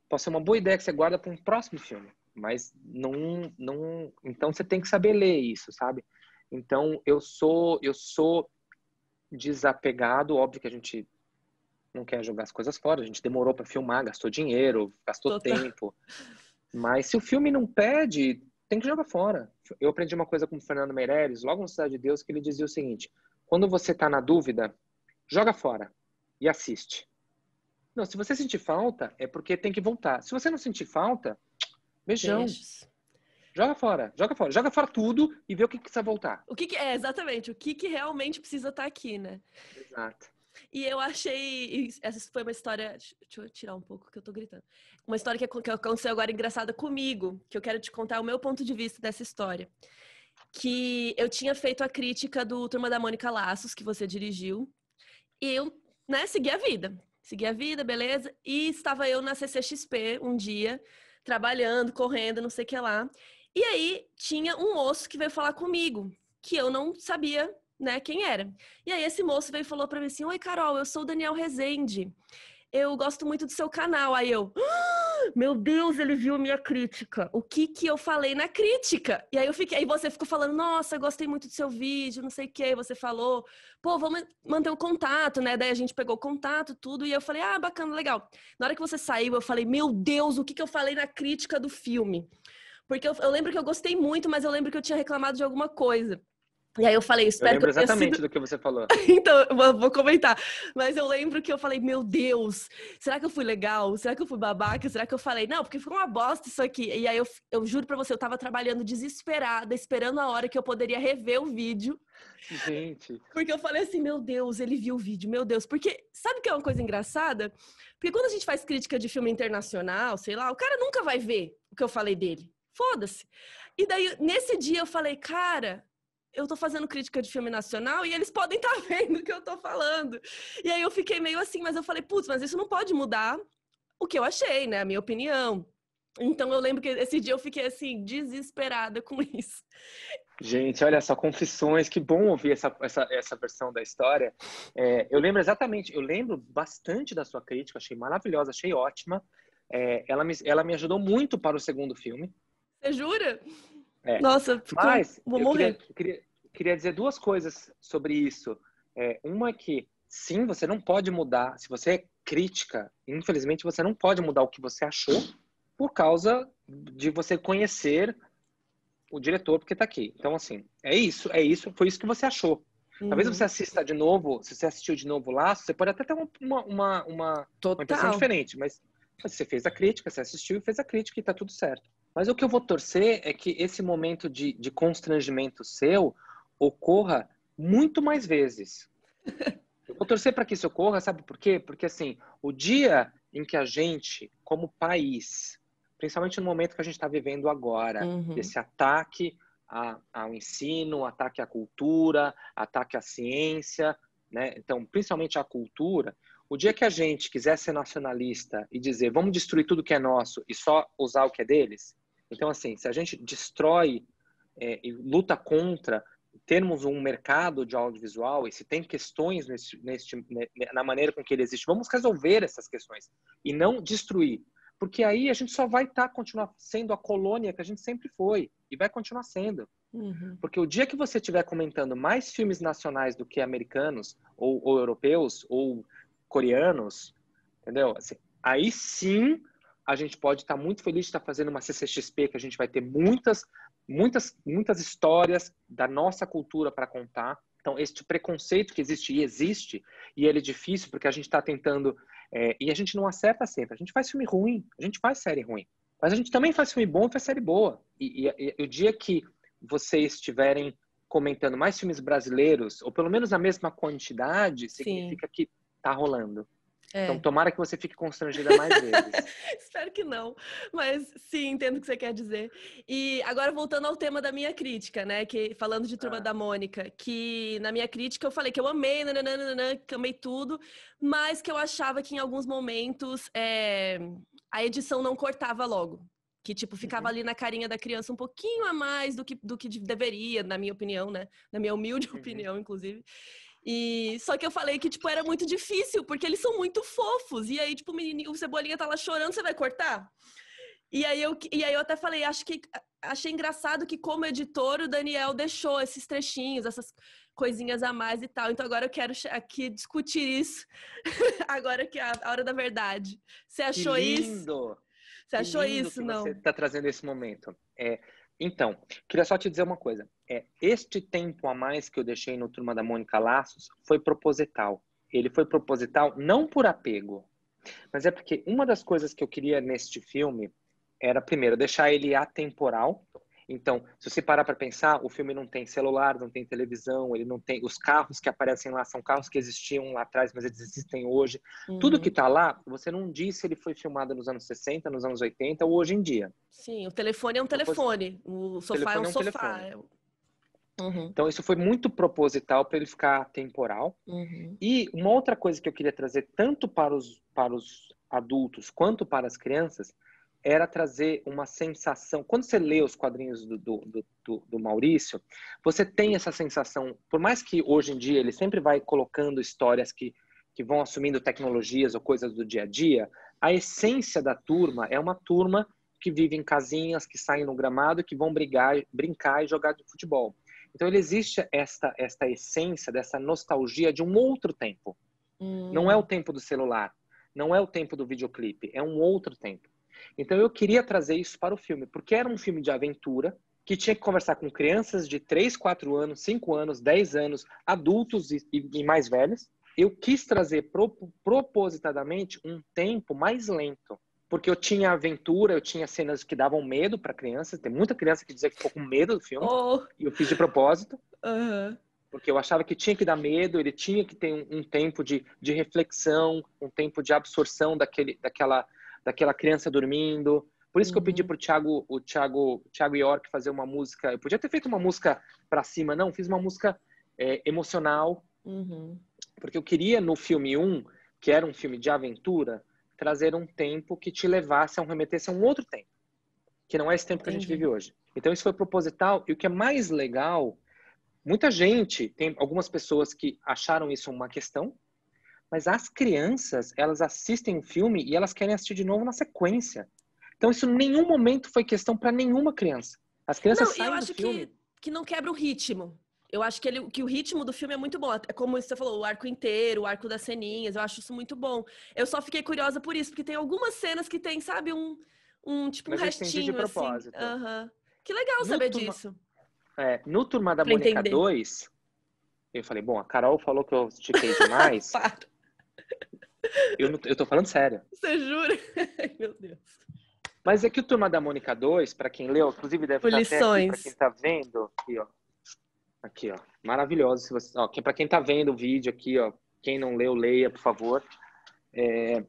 posso ser uma boa ideia que você guarda para um próximo filme, mas não, não, então você tem que saber ler isso, sabe? Então, eu sou, eu sou desapegado, óbvio que a gente não quer jogar as coisas fora, a gente demorou para filmar, gastou dinheiro, gastou Total. tempo. Mas se o filme não pede, tem que jogar fora. Eu aprendi uma coisa com o Fernando Meirelles, logo no Cidade de Deus, que ele dizia o seguinte: quando você está na dúvida, joga fora e assiste. Não, se você sentir falta, é porque tem que voltar. Se você não sentir falta, beijão. Beijos. Joga fora, joga fora, joga fora tudo e vê o que precisa voltar. O que, que é exatamente? O que, que realmente precisa estar tá aqui, né? Exato. E eu achei. Essa foi uma história. Deixa eu tirar um pouco que eu tô gritando. Uma história que, que aconteceu agora engraçada comigo, que eu quero te contar o meu ponto de vista dessa história. Que eu tinha feito a crítica do Turma da Mônica Laços, que você dirigiu. E eu, né, segui a vida. Segui a vida, beleza. E estava eu na CCXP um dia, trabalhando, correndo, não sei o que lá. E aí tinha um osso que veio falar comigo, que eu não sabia né, quem era. E aí esse moço veio e falou para mim assim: "Oi, Carol, eu sou o Daniel Rezende. Eu gosto muito do seu canal". Aí eu: ah, "Meu Deus, ele viu a minha crítica. O que que eu falei na crítica?". E aí eu fiquei, aí você ficou falando: "Nossa, gostei muito do seu vídeo, não sei o que". Você falou: "Pô, vamos manter o contato, né?". Daí a gente pegou o contato, tudo, e eu falei: "Ah, bacana, legal". Na hora que você saiu, eu falei: "Meu Deus, o que que eu falei na crítica do filme?". Porque eu, eu lembro que eu gostei muito, mas eu lembro que eu tinha reclamado de alguma coisa. E aí eu falei, espero eu lembro que eu exatamente sido... do que você falou. então, vou comentar. Mas eu lembro que eu falei, meu Deus, será que eu fui legal? Será que eu fui babaca? Será que eu falei, não, porque ficou uma bosta isso aqui. E aí eu, eu juro pra você, eu tava trabalhando desesperada, esperando a hora que eu poderia rever o vídeo. Gente. Porque eu falei assim, meu Deus, ele viu o vídeo, meu Deus. Porque sabe que é uma coisa engraçada? Porque quando a gente faz crítica de filme internacional, sei lá, o cara nunca vai ver o que eu falei dele. Foda-se. E daí, nesse dia, eu falei, cara, eu tô fazendo crítica de filme nacional e eles podem estar tá vendo o que eu tô falando. E aí eu fiquei meio assim, mas eu falei, putz, mas isso não pode mudar o que eu achei, né? A minha opinião. Então eu lembro que esse dia eu fiquei assim, desesperada com isso. Gente, olha só, confissões, que bom ouvir essa, essa, essa versão da história. É, eu lembro exatamente, eu lembro bastante da sua crítica, achei maravilhosa, achei ótima. É, ela, me, ela me ajudou muito para o segundo filme. Você jura? É. Nossa, Mas, vou morrer. Queria, queria, queria, dizer duas coisas sobre isso. É, uma é que, sim, você não pode mudar. Se você é crítica, infelizmente, você não pode mudar o que você achou por causa de você conhecer o diretor porque está aqui. Então, assim, é isso, é isso, foi isso que você achou. Uhum. Talvez você assista de novo, se você assistiu de novo lá, você pode até ter uma, uma, uma, uma impressão diferente, mas você fez a crítica, você assistiu e fez a crítica e está tudo certo. Mas o que eu vou torcer é que esse momento de, de constrangimento seu ocorra muito mais vezes. Eu vou torcer para que isso ocorra, sabe por quê? Porque assim, o dia em que a gente, como país, principalmente no momento que a gente está vivendo agora, uhum. esse ataque a, ao ensino, ataque à cultura, ataque à ciência, né? Então, principalmente à cultura. O dia que a gente quiser ser nacionalista e dizer vamos destruir tudo que é nosso e só usar o que é deles, então, assim, se a gente destrói é, e luta contra termos um mercado de audiovisual e se tem questões nesse, nesse, na maneira com que ele existe, vamos resolver essas questões e não destruir. Porque aí a gente só vai estar tá, continuar sendo a colônia que a gente sempre foi e vai continuar sendo. Uhum. Porque o dia que você estiver comentando mais filmes nacionais do que americanos ou, ou europeus ou coreanos, entendeu? Assim, aí sim a gente pode estar tá muito feliz de estar tá fazendo uma CCXP, que a gente vai ter muitas, muitas, muitas histórias da nossa cultura para contar. Então, este preconceito que existe e existe, e ele é difícil porque a gente está tentando, é, e a gente não acerta sempre. A gente faz filme ruim, a gente faz série ruim. Mas a gente também faz filme bom e faz série boa. E, e, e o dia que vocês estiverem comentando mais filmes brasileiros, ou pelo menos a mesma quantidade, significa Sim. que tá rolando. É. Então, tomara que você fique constrangida mais vezes. Espero que não, mas sim, entendo o que você quer dizer. E agora, voltando ao tema da minha crítica, né? Que, falando de Turma ah. da Mônica, que na minha crítica eu falei que eu amei, nananana, que amei tudo, mas que eu achava que em alguns momentos é, a edição não cortava logo. Que, tipo, ficava uhum. ali na carinha da criança um pouquinho a mais do que, do que deveria, na minha opinião, né? Na minha humilde uhum. opinião, inclusive. E só que eu falei que tipo era muito difícil, porque eles são muito fofos. E aí tipo o menino, o Cebolinha tá lá chorando, você vai cortar? E aí eu e aí eu até falei, acho que achei engraçado que como editor o Daniel deixou esses trechinhos, essas coisinhas a mais e tal. Então agora eu quero aqui discutir isso. agora que é a hora da verdade. Você achou que lindo. isso? Você achou que lindo isso, que não? Você tá trazendo esse momento. É, então, queria só te dizer uma coisa. É, este tempo a mais que eu deixei no Turma da Mônica Laços foi proposital. Ele foi proposital não por apego, mas é porque uma das coisas que eu queria neste filme era, primeiro, deixar ele atemporal, então, se você parar para pensar, o filme não tem celular, não tem televisão, ele não tem os carros que aparecem lá são carros que existiam lá atrás, mas eles existem hoje. Uhum. Tudo que está uhum. lá, você não diz se ele foi filmado nos anos 60, nos anos 80 ou hoje em dia. Sim, o telefone é um então, telefone, o sofá o é telefone é um, é um sofá. Telefone. É uhum. Então, isso foi muito proposital para ele ficar temporal. Uhum. E uma outra coisa que eu queria trazer, tanto para os, para os adultos quanto para as crianças, era trazer uma sensação. Quando você lê os quadrinhos do, do, do, do, Maurício, você tem essa sensação, por mais que hoje em dia ele sempre vai colocando histórias que, que vão assumindo tecnologias ou coisas do dia a dia, a essência da turma é uma turma que vive em casinhas, que saem no gramado, que vão brigar, brincar e jogar de futebol. Então ele existe esta, esta essência dessa nostalgia de um outro tempo. Hum. Não é o tempo do celular, não é o tempo do videoclipe, é um outro tempo. Então eu queria trazer isso para o filme, porque era um filme de aventura que tinha que conversar com crianças de 3, 4 anos, 5 anos, 10 anos, adultos e, e mais velhos. Eu quis trazer pro, propositadamente um tempo mais lento, porque eu tinha aventura, eu tinha cenas que davam medo para crianças. Tem muita criança que dizia que ficou com medo do filme, oh. e eu fiz de propósito. Uhum porque eu achava que tinha que dar medo, ele tinha que ter um, um tempo de, de reflexão, um tempo de absorção daquele, daquela, daquela criança dormindo. Por isso uhum. que eu pedi uhum. pro Thiago, o Thiago, Thiago York fazer uma música. Eu podia ter feito uma música para cima, não, fiz uma música é, emocional. Uhum. Porque eu queria no filme 1, um, que era um filme de aventura, trazer um tempo que te levasse a um remetesse a um outro tempo, que não é esse tempo que a gente vive hoje. Então isso foi proposital e o que é mais legal, muita gente, tem algumas pessoas que acharam isso uma questão, mas as crianças, elas assistem um filme e elas querem assistir de novo na sequência. Então isso em nenhum momento foi questão para nenhuma criança. As crianças não, saem eu acho filme... que, que não quebra o ritmo. Eu acho que, ele, que o ritmo do filme é muito bom. É como você falou, o arco inteiro, o arco das ceninhas, eu acho isso muito bom. Eu só fiquei curiosa por isso, porque tem algumas cenas que tem, sabe, um, um tipo um restinho. De assim. propósito. Assim. Uhum. Que legal no saber turma... disso. É, no Turma da pra Mônica entender. 2, eu falei, bom, a Carol falou que eu estiquei demais. Eu, não, eu tô falando sério. Você jura? meu Deus. Mas é que o Turma da Mônica 2, para quem leu, inclusive deve estar até aqui, pra quem tá vendo, aqui, ó. Aqui, ó. Maravilhoso. Se você, ó, pra quem tá vendo o vídeo aqui, ó. Quem não leu, leia, por favor. É,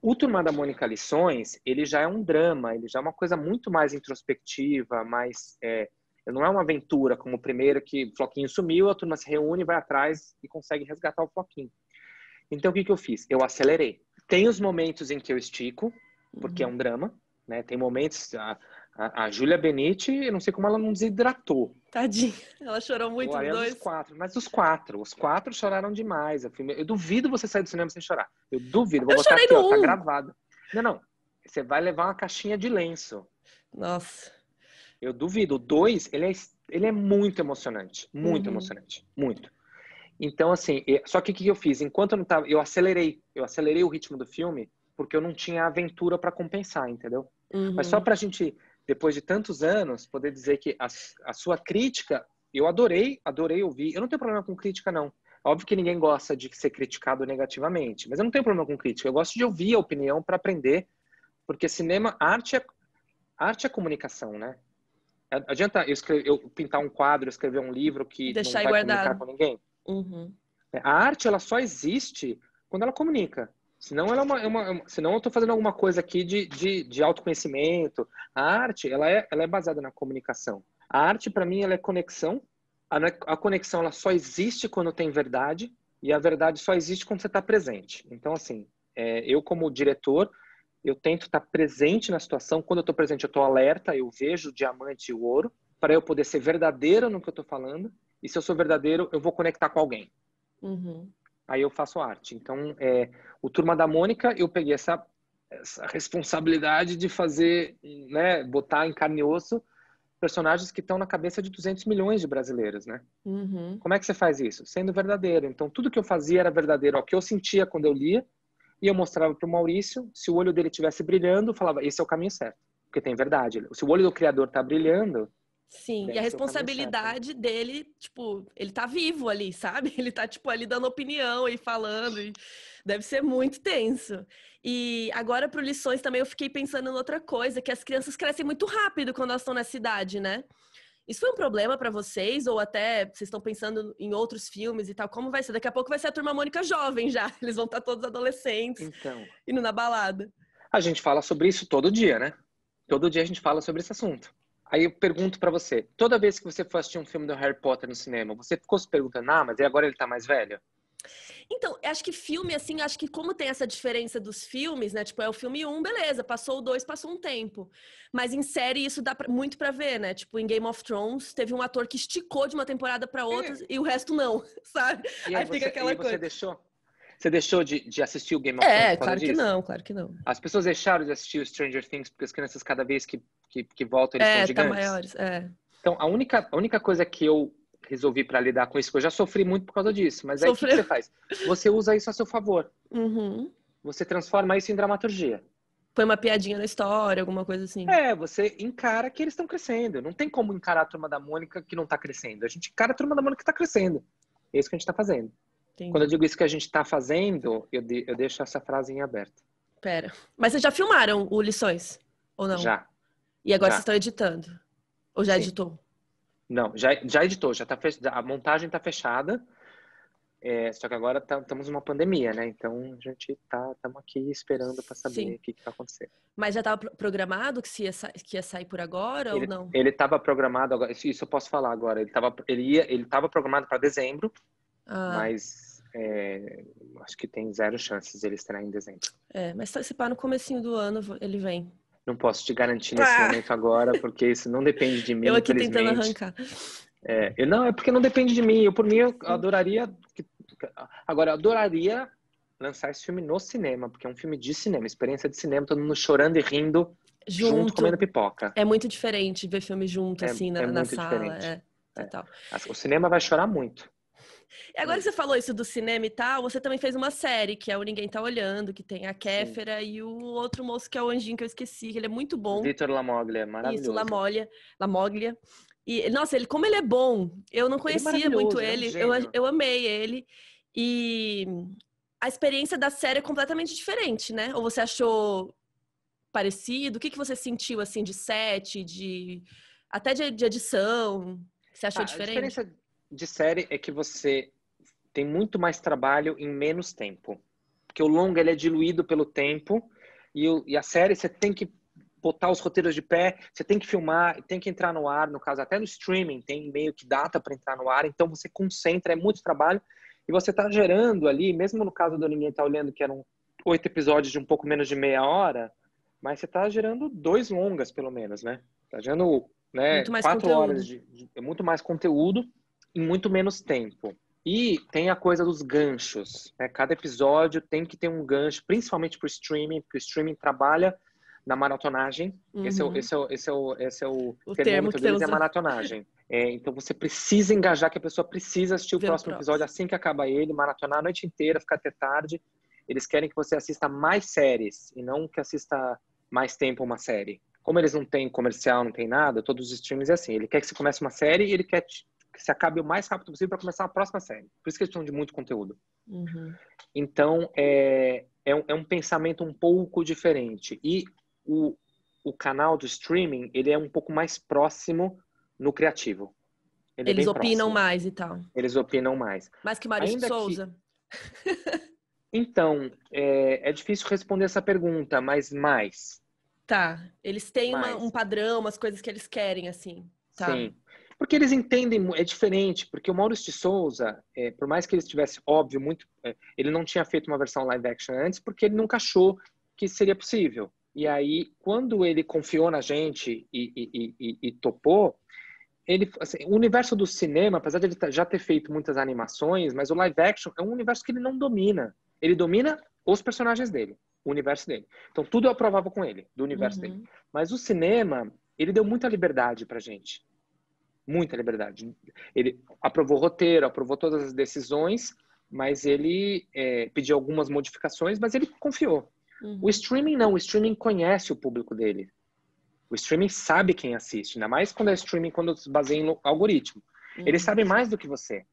o Turma da Mônica Lições, ele já é um drama, ele já é uma coisa muito mais introspectiva, mais... É, não é uma aventura como o primeiro que o Floquinho sumiu, a turma se reúne, vai atrás e consegue resgatar o Floquinho. Então, o que, que eu fiz? Eu acelerei. Tem os momentos em que eu estico, porque é uhum. é um drama, né? Tem momentos... A, a, a Júlia Benite, eu não sei como ela não desidratou. Tadinha, ela chorou muito é os dois. Os quatro, mas os quatro, os quatro choraram demais. eu duvido você sair do cinema sem chorar. Eu duvido. Vou eu botar aqui, ó, tá um. tá gravado. Não, não. Você vai levar uma caixinha de lenço. Nossa. Eu duvido. O dois, ele é, ele é muito emocionante. Muito uhum. emocionante. Muito. Então, assim, só que o que eu fiz? Enquanto eu não tava. Eu acelerei. Eu acelerei o ritmo do filme porque eu não tinha aventura para compensar, entendeu? Uhum. Mas só pra gente, depois de tantos anos, poder dizer que a, a sua crítica, eu adorei, adorei ouvir. Eu não tenho problema com crítica, não. Óbvio que ninguém gosta de ser criticado negativamente, mas eu não tenho problema com crítica. Eu gosto de ouvir a opinião para aprender, porque cinema, arte é, arte é comunicação, né? Adianta eu, escrever, eu pintar um quadro, escrever um livro que Deixar não vai guardado. comunicar com ninguém? Uhum. É, a arte ela só existe quando ela comunica. Senão, ela é uma, é uma, é senão eu estou fazendo alguma coisa aqui de, de, de, autoconhecimento. A arte ela é, ela é baseada na comunicação. A arte, para mim, ela é conexão. A, é, a conexão ela só existe quando tem verdade. E a verdade só existe quando você está presente. Então, assim, é, eu como diretor, eu tento estar tá presente na situação. Quando eu estou presente, eu estou alerta, eu vejo o diamante e o ouro, para eu poder ser verdadeiro no que eu estou falando e se eu sou verdadeiro, eu vou conectar com alguém. Uhum. Aí eu faço arte. Então, é, o Turma da Mônica, eu peguei essa, essa responsabilidade de fazer, né, botar em carne e osso personagens que estão na cabeça de 200 milhões de brasileiros, né? Uhum. Como é que você faz isso? Sendo verdadeiro. Então, tudo que eu fazia era verdadeiro. O que eu sentia quando eu lia, e eu mostrava para o Maurício, se o olho dele estivesse brilhando, eu falava, esse é o caminho certo, porque tem verdade. Se o olho do criador está brilhando, Sim, né, e a responsabilidade dele, tipo, ele tá vivo ali, sabe? Ele tá, tipo, ali dando opinião e falando, e deve ser muito tenso. E agora, para lições também, eu fiquei pensando em outra coisa, que as crianças crescem muito rápido quando elas estão na cidade, né? Isso foi um problema para vocês? Ou até vocês estão pensando em outros filmes e tal? Como vai ser? Daqui a pouco vai ser a Turma Mônica jovem já, eles vão estar tá todos adolescentes então, indo na balada. A gente fala sobre isso todo dia, né? Todo dia a gente fala sobre esse assunto. Aí eu pergunto para você, toda vez que você for assistir um filme do Harry Potter no cinema, você ficou se perguntando, ah, mas agora ele tá mais velho? Então, acho que filme, assim, acho que como tem essa diferença dos filmes, né? Tipo, é o filme 1, um, beleza, passou o 2, passou um tempo. Mas em série isso dá pra, muito pra ver, né? Tipo, em Game of Thrones, teve um ator que esticou de uma temporada pra outra e o resto não, sabe? E aí, aí você, fica aquela aí coisa. Você deixou, você deixou de, de assistir o Game of é, Thrones? É, claro que não, claro que não. As pessoas deixaram de assistir o Stranger Things porque as crianças, cada vez que que, que voltam, eles é, tá gigantes. É. Então, a única, a única coisa que eu resolvi para lidar com isso, que eu já sofri muito por causa disso, mas Sofreu. aí o que você faz? Você usa isso a seu favor. Uhum. Você transforma isso em dramaturgia. Foi uma piadinha na história, alguma coisa assim. É, você encara que eles estão crescendo. Não tem como encarar a turma da Mônica que não está crescendo. A gente encara a turma da Mônica que está crescendo. É isso que a gente está fazendo. Entendi. Quando eu digo isso que a gente está fazendo, eu, de, eu deixo essa frase em aberto. Pera. Mas vocês já filmaram o Lições? Ou não? Já. E agora já. vocês estão editando? Ou já Sim. editou? Não, já, já editou, já tá fech... a montagem está fechada. É, só que agora tá, estamos numa pandemia, né? Então a gente tá estamos aqui esperando para saber Sim. o que, que vai acontecer. Mas já estava programado que, se ia, que ia sair por agora ele, ou não? Ele estava programado agora, isso eu posso falar agora. Ele estava ele ia, ele programado para dezembro, ah. mas é, acho que tem zero chances de ele estrear em dezembro. É, mas tá, se pá, no comecinho do ano ele vem. Não posso te garantir nesse ah. momento agora, porque isso não depende de mim. Eu aqui tentando arrancar. É, eu, não, é porque não depende de mim. Eu, por mim, eu adoraria. Que, agora, eu adoraria lançar esse filme no cinema, porque é um filme de cinema, experiência de cinema, todo mundo chorando e rindo, junto, junto comendo pipoca. É muito diferente ver filme junto, é, assim, na, é na sala. É, é. tal. O cinema vai chorar muito. E agora que você falou isso do cinema e tal, você também fez uma série, que é o Ninguém Tá Olhando, que tem a Kéfera Sim. e o outro moço que é o Anjinho, que eu esqueci, que ele é muito bom. Vitor Lamoglia, é maravilhoso. Isso, Lamoglia. Lamoglia. E, nossa, ele, como ele é bom, eu não é conhecia ele muito ele, é um eu, eu amei ele. E a experiência da série é completamente diferente, né? Ou você achou parecido? O que, que você sentiu, assim, de set, de... Até de, de edição, você achou ah, diferente? A experiência de série é que você tem muito mais trabalho em menos tempo. Porque o longo ele é diluído pelo tempo e, o, e a série você tem que botar os roteiros de pé, você tem que filmar, tem que entrar no ar, no caso até no streaming tem meio que data para entrar no ar, então você concentra, é muito trabalho e você está gerando ali, mesmo no caso do Ninguém Tá Olhando, que eram oito episódios de um pouco menos de meia hora, mas você está gerando dois longas, pelo menos, né? Está gerando né, quatro conteúdo. horas de, de, muito mais conteúdo em muito menos tempo. E tem a coisa dos ganchos. Né? Cada episódio tem que ter um gancho, principalmente para o streaming, porque o streaming trabalha na maratonagem. Uhum. Esse, é o, uhum. esse, é o, esse é o, esse é o, o termo deles, é a maratonagem. É, então você precisa engajar, que a pessoa precisa assistir o próximo, próximo episódio assim que acaba ele, maratonar a noite inteira, ficar até tarde. Eles querem que você assista mais séries e não que assista mais tempo uma série. Como eles não têm comercial, não tem nada, todos os streams é assim. Ele quer que você comece uma série e ele quer te que se acabe o mais rápido possível para começar a próxima série. Por isso que eles precisam de muito conteúdo. Uhum. Então, é, é um, é, um, pensamento um pouco diferente. E o, o canal do streaming, ele é um pouco mais próximo no criativo. Ele é eles é opinam próximo. mais e tal. Eles opinam mais. Mais que Marinho Ainda Souza. Que... então, é, é difícil responder essa pergunta, mas mais. Tá. Eles têm uma, um padrão, umas coisas que eles querem, assim. Tá. Sim. Porque eles entendem, é diferente, porque o Maurício de Souza, é, por mais que ele estivesse, óbvio, muito, é, ele não tinha feito uma versão live action antes, porque ele nunca achou que seria possível. E aí, quando ele confiou na gente e, e, e, e topou, ele, assim, o universo do cinema, apesar de ele já ter feito muitas animações, mas o live action é um universo que ele não domina. Ele domina os personagens dele, o universo dele. Então, tudo é provável com ele, do universo uhum. dele. Mas o cinema, ele deu muita liberdade pra gente muita liberdade. Ele aprovou o roteiro, aprovou todas as decisões, mas ele é, pediu algumas modificações, mas ele confiou. Uhum. O streaming não, o streaming conhece o público dele. O streaming sabe quem assiste, ainda mais quando é streaming, quando se baseia em algoritmo. Uhum. Ele sabe mais do que você.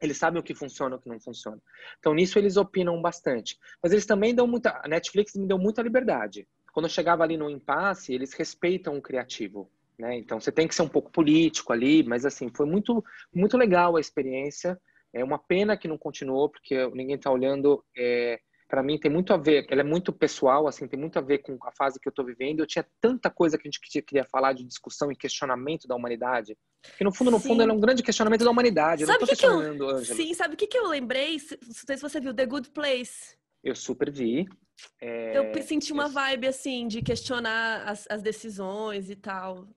Eles sabem o que funciona e o que não funciona. Então, nisso eles opinam bastante. Mas eles também dão muita. A Netflix me deu muita liberdade. Quando eu chegava ali no impasse, eles respeitam o criativo. Né? Então você tem que ser um pouco político ali, mas assim, foi muito, muito legal a experiência. É uma pena que não continuou, porque ninguém está olhando. É, para mim tem muito a ver, ela é muito pessoal, assim, tem muito a ver com a fase que eu estou vivendo. Eu tinha tanta coisa que a gente queria falar de discussão e questionamento da humanidade, que no fundo, no Sim. fundo, era um grande questionamento da humanidade. Sabe não tô que questionando, que eu... Sim, sabe o que, que eu lembrei? Não sei se você viu The Good Place. Eu super vi. É... Eu senti uma vibe, assim, de questionar as, as decisões e tal.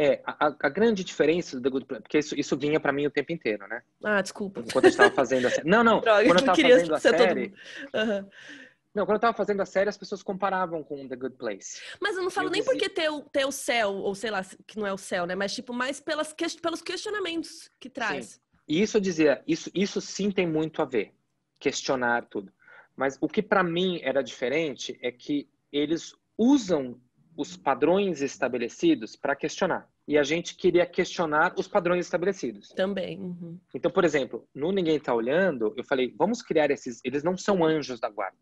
É, a, a grande diferença do The Good Place, porque isso, isso vinha para mim o tempo inteiro, né? Ah, desculpa. Quando eu estava fazendo a série. Não, não. Droga, quando eu estava fazendo a série. Todo... Uhum. Não, quando eu estava fazendo a série, as pessoas comparavam com The Good Place. Mas eu não falo eu nem dizia... porque ter o, ter o céu, ou sei lá, que não é o céu, né? Mas tipo, mais pelas, pelos questionamentos que traz. Sim. E isso eu dizia, isso, isso sim tem muito a ver. Questionar tudo. Mas o que para mim era diferente é que eles usam os padrões estabelecidos para questionar. E a gente queria questionar os padrões estabelecidos. Também. Uhum. Então, por exemplo, no Ninguém Tá Olhando, eu falei, vamos criar esses. Eles não são anjos da guarda.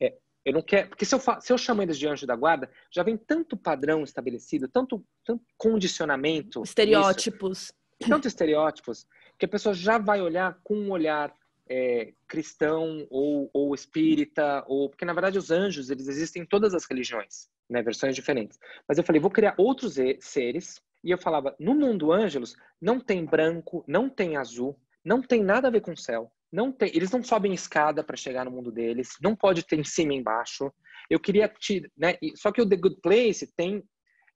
É, eu não quero. Porque se eu, fa... se eu chamo eles de anjo da guarda, já vem tanto padrão estabelecido, tanto, tanto condicionamento. Estereótipos. tanto estereótipos, que a pessoa já vai olhar com um olhar é, cristão ou, ou espírita, ou porque na verdade os anjos eles existem em todas as religiões né, versões diferentes. Mas eu falei, vou criar outros seres. E eu falava, no mundo Ângelos, não tem branco, não tem azul, não tem nada a ver com o céu. Não tem, eles não sobem escada para chegar no mundo deles, não pode ter em cima e embaixo. Eu queria te, né, só que o The Good Place tem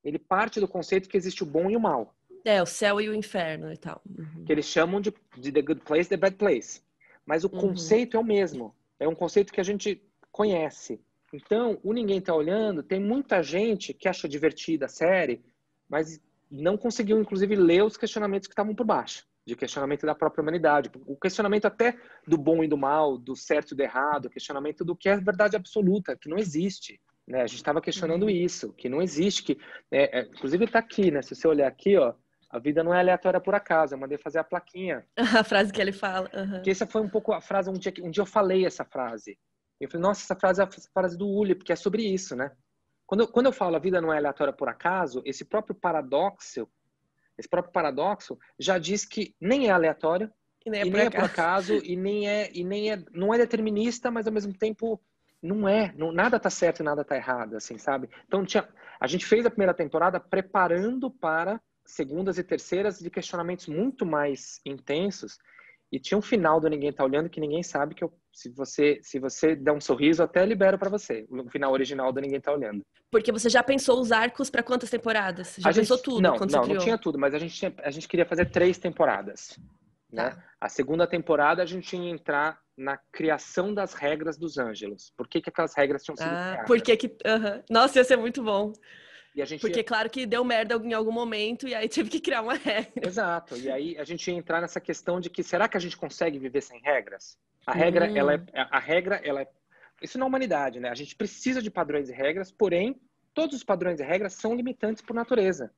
ele parte do conceito que existe o bom e o mal. É, o céu e o inferno e tal. Uhum. Que eles chamam de, de, The Good Place, The Bad Place. Mas o uhum. conceito é o mesmo. É um conceito que a gente conhece. Então, o Ninguém Tá Olhando, tem muita gente que acha divertida a série, mas não conseguiu, inclusive, ler os questionamentos que estavam por baixo de questionamento da própria humanidade, o questionamento até do bom e do mal, do certo e do errado, o questionamento do que é verdade absoluta, que não existe. Né? A gente estava questionando uhum. isso, que não existe, que é, é inclusive está aqui, né? Se você olhar aqui, ó, a vida não é aleatória por acaso. Eu mandei fazer a plaquinha. a frase que ele fala. Uhum. Que essa foi um pouco a frase um dia um dia eu falei essa frase. Eu falei, nossa, essa frase é a frase do Uli, porque é sobre isso, né? Quando eu, quando eu falo a vida não é aleatória por acaso, esse próprio paradoxo, esse próprio paradoxo já diz que nem é aleatório, e nem é, e por, nem acaso. É por acaso, e nem é, e nem é, não é determinista, mas ao mesmo tempo não é, não, nada tá certo e nada tá errado, assim, sabe? Então tinha, a gente fez a primeira temporada preparando para segundas e terceiras de questionamentos muito mais intensos e tinha um final do Ninguém Tá Olhando que ninguém sabe que eu, se você se você der um sorriso, até libero para você. O final original do Ninguém Tá Olhando. Porque você já pensou os arcos para quantas temporadas? Já a pensou gente, tudo? Não, não, não tinha tudo, mas a gente, tinha, a gente queria fazer três temporadas. Tá. Né? Tá. A segunda temporada a gente ia entrar na criação das regras dos Ângelos. Por que, que aquelas regras tinham sido ah, criadas? Porque que... Nossa, ia ser muito bom. E a gente Porque claro que deu merda em algum momento e aí teve que criar uma regra. Exato. E aí a gente ia entrar nessa questão de que será que a gente consegue viver sem regras? A regra, hum. ela é, a regra, ela é isso na é humanidade, né? A gente precisa de padrões e regras, porém todos os padrões e regras são limitantes por natureza.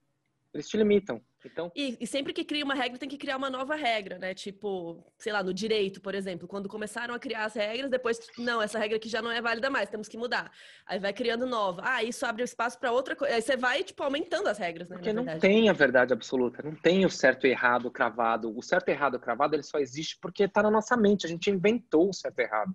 Eles te limitam. Então... E, e, sempre que cria uma regra, tem que criar uma nova regra, né? Tipo, sei lá, no direito, por exemplo, quando começaram a criar as regras, depois, não, essa regra aqui já não é válida mais, temos que mudar. Aí vai criando nova. Ah, isso abre espaço para outra coisa. Aí você vai, tipo, aumentando as regras, né? Porque não tem a verdade absoluta, não tem o certo e errado cravado. O certo e errado cravado, ele só existe porque está na nossa mente, a gente inventou o certo e errado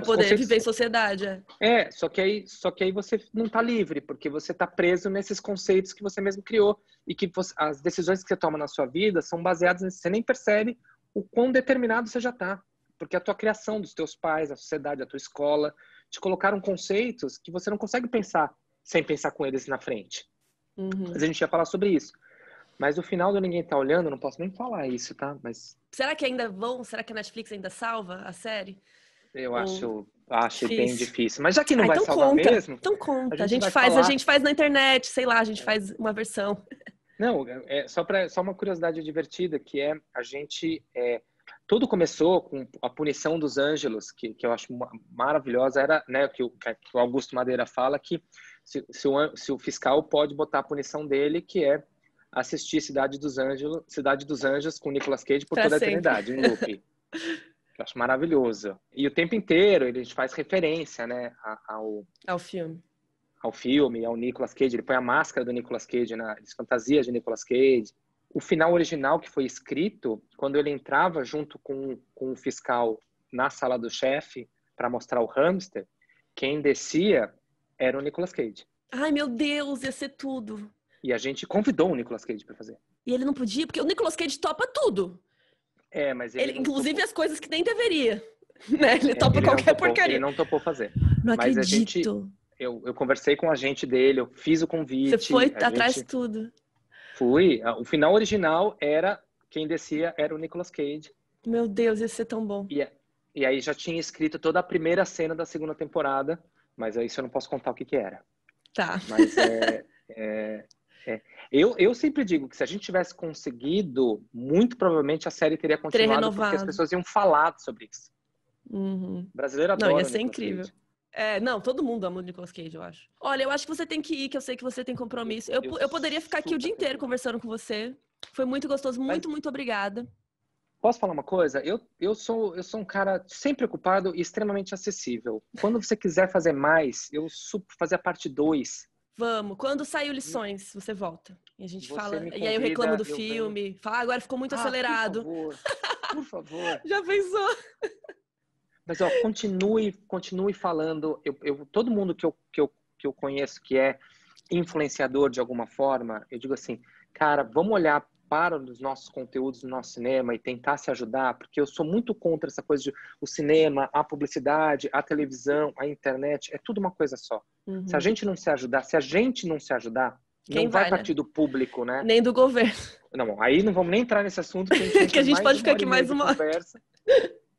para poder viver em sociedade. É. é, só que aí, só que aí você não está livre, porque você está preso nesses conceitos que você mesmo criou e que você, as decisões que você toma na sua vida são baseadas nesse, você nem percebe o quão determinado você já está, porque a tua criação dos teus pais, a sociedade, a tua escola te colocaram conceitos que você não consegue pensar sem pensar com eles na frente. Uhum. Mas a gente ia falar sobre isso. Mas o final do Ninguém Tá Olhando, eu não posso nem falar isso, tá? Mas. Será que ainda vão? Será que a Netflix ainda salva a série? Eu hum. acho, acho bem difícil. Mas já que não vai então salvar conta, mesmo. Então conta. A gente, a gente faz, falar... a gente faz na internet, sei lá, a gente faz uma versão. Não, é só para só uma curiosidade divertida que é a gente é, tudo começou com a punição dos Ângelos, que, que eu acho maravilhosa, era né, que, o, que o Augusto Madeira fala que se, se, o, se o fiscal pode botar a punição dele, que é assistir Cidade dos Anjos, Cidade dos Anjos com Nicolas Cage por pra toda sempre. a eternidade, em loop. eu acho maravilhoso. E o tempo inteiro ele faz referência, né, ao... Ao filme. Ao filme, ao Nicolas Cage. Ele põe a máscara do Nicolas Cage, na, as fantasias de Nicolas Cage. O final original que foi escrito, quando ele entrava junto com, com o fiscal na sala do chefe para mostrar o hamster, quem descia era o Nicolas Cage. Ai, meu Deus, ia ser tudo. E a gente convidou o Nicolas Cage para fazer. E ele não podia, porque o Nicolas Cage topa tudo. É, mas ele, ele inclusive topou. as coisas que nem deveria, né? Ele é, topa ele qualquer topou, porcaria. Ele não topou fazer. Não mas acredito. Gente, eu, eu, conversei com a gente dele, eu fiz o convite. Você foi atrás de tudo. Fui. Ah, o final original era quem descia era o Nicolas Cage. Meu Deus, ia ser tão bom. E, e aí já tinha escrito toda a primeira cena da segunda temporada, mas aí isso eu não posso contar o que que era. Tá. Mas é, é é. Eu, eu sempre digo que se a gente tivesse conseguido, muito provavelmente a série teria continuado, porque as pessoas iam falar sobre isso. Uhum. Brasileiro adora. Não, ia ser incrível. É, não, todo mundo ama o Nicolas Cage, eu acho. Olha, eu acho que você tem que ir, que eu sei que você tem compromisso. Eu, eu, eu poderia ficar aqui o dia inteiro conversando com você. Foi muito gostoso, muito, Mas... muito obrigada. Posso falar uma coisa? Eu, eu, sou, eu sou um cara sempre ocupado e extremamente acessível. Quando você quiser fazer mais, eu supo fazer a parte 2 Vamos. Quando saiu hum. lições, você volta. E a gente você fala. Convida, e aí eu reclamo do filme. Venho. Fala, agora ficou muito ah, acelerado. Por favor. Por favor. Já pensou? Mas ó, continue, continue falando. Eu, eu, todo mundo que eu, que, eu, que eu conheço que é influenciador de alguma forma, eu digo assim, cara, vamos olhar separa dos nossos conteúdos do nosso cinema e tentar se ajudar, porque eu sou muito contra essa coisa de o cinema, a publicidade, a televisão, a internet, é tudo uma coisa só. Uhum. Se a gente não se ajudar, se a gente não se ajudar, Quem não vai, vai né? partir do público, né? Nem do governo. Não, aí não vamos nem entrar nesse assunto, que a gente, que a gente pode ficar aqui mais uma conversa.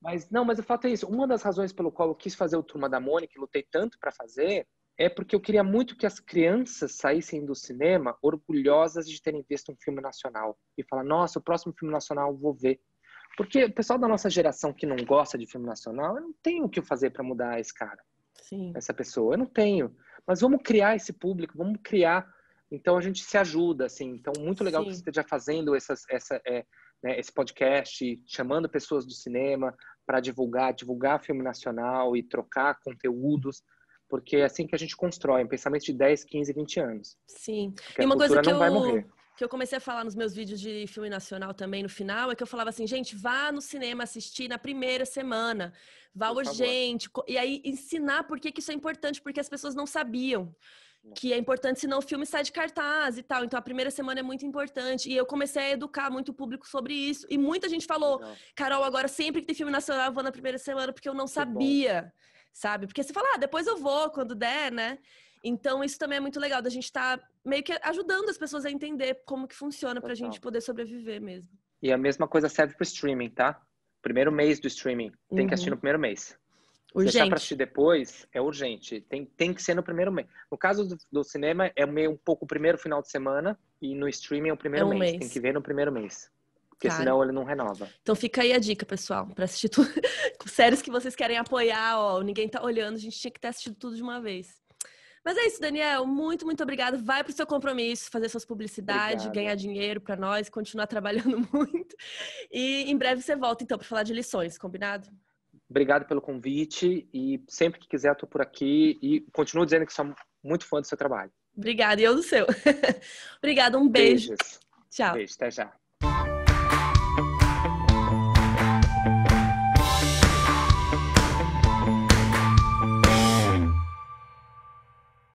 Mas não, mas o fato é isso. Uma das razões pelo qual eu quis fazer o Turma da Mônica, lutei tanto para fazer, é porque eu queria muito que as crianças saíssem do cinema orgulhosas de terem visto um filme nacional e falar: nossa, o próximo filme nacional eu vou ver. Porque o pessoal da nossa geração que não gosta de filme nacional, eu não tenho o que fazer para mudar esse cara, Sim. essa pessoa. Eu não tenho. Mas vamos criar esse público, vamos criar. Então a gente se ajuda, assim. Então muito legal Sim. que você esteja fazendo essas, essa, é, né, esse podcast, chamando pessoas do cinema para divulgar, divulgar filme nacional e trocar conteúdos porque é assim que a gente constrói um pensamento de 10, 15, 20 anos. Sim. Porque e uma coisa que eu, que eu comecei a falar nos meus vídeos de filme nacional também no final é que eu falava assim, gente, vá no cinema assistir na primeira semana, vá Por urgente, favor. e aí ensinar por que, que isso é importante, porque as pessoas não sabiam que é importante, senão o filme sai de cartaz e tal. Então a primeira semana é muito importante. E eu comecei a educar muito o público sobre isso. E muita gente falou: Carol, agora sempre que tem filme nacional, eu vou na primeira semana, porque eu não que sabia. Bom sabe? Porque você fala, ah, depois eu vou, quando der, né? Então, isso também é muito legal, da gente estar tá meio que ajudando as pessoas a entender como que funciona para a gente poder sobreviver mesmo. E a mesma coisa serve para o streaming, tá? Primeiro mês do streaming, tem uhum. que assistir no uhum. primeiro mês. Urgente. Deixar para assistir depois é urgente, tem, tem que ser no primeiro mês. No caso do, do cinema, é meio um pouco o primeiro final de semana e no streaming é o primeiro é um mês. mês, tem que ver no primeiro mês. Porque claro. senão ele não renova. Então fica aí a dica, pessoal, para assistir tudo. Séries que vocês querem apoiar, ó, ninguém tá olhando, a gente tinha que ter assistido tudo de uma vez. Mas é isso, Daniel. Muito, muito obrigado. Vai pro seu compromisso, fazer suas publicidades, ganhar dinheiro para nós, continuar trabalhando muito. E em breve você volta, então, para falar de lições, combinado? Obrigado pelo convite e sempre que quiser, estou por aqui e continuo dizendo que sou muito fã do seu trabalho. Obrigada, e eu do seu. Obrigada, um beijo. Beijos. Tchau. Beijo, até já.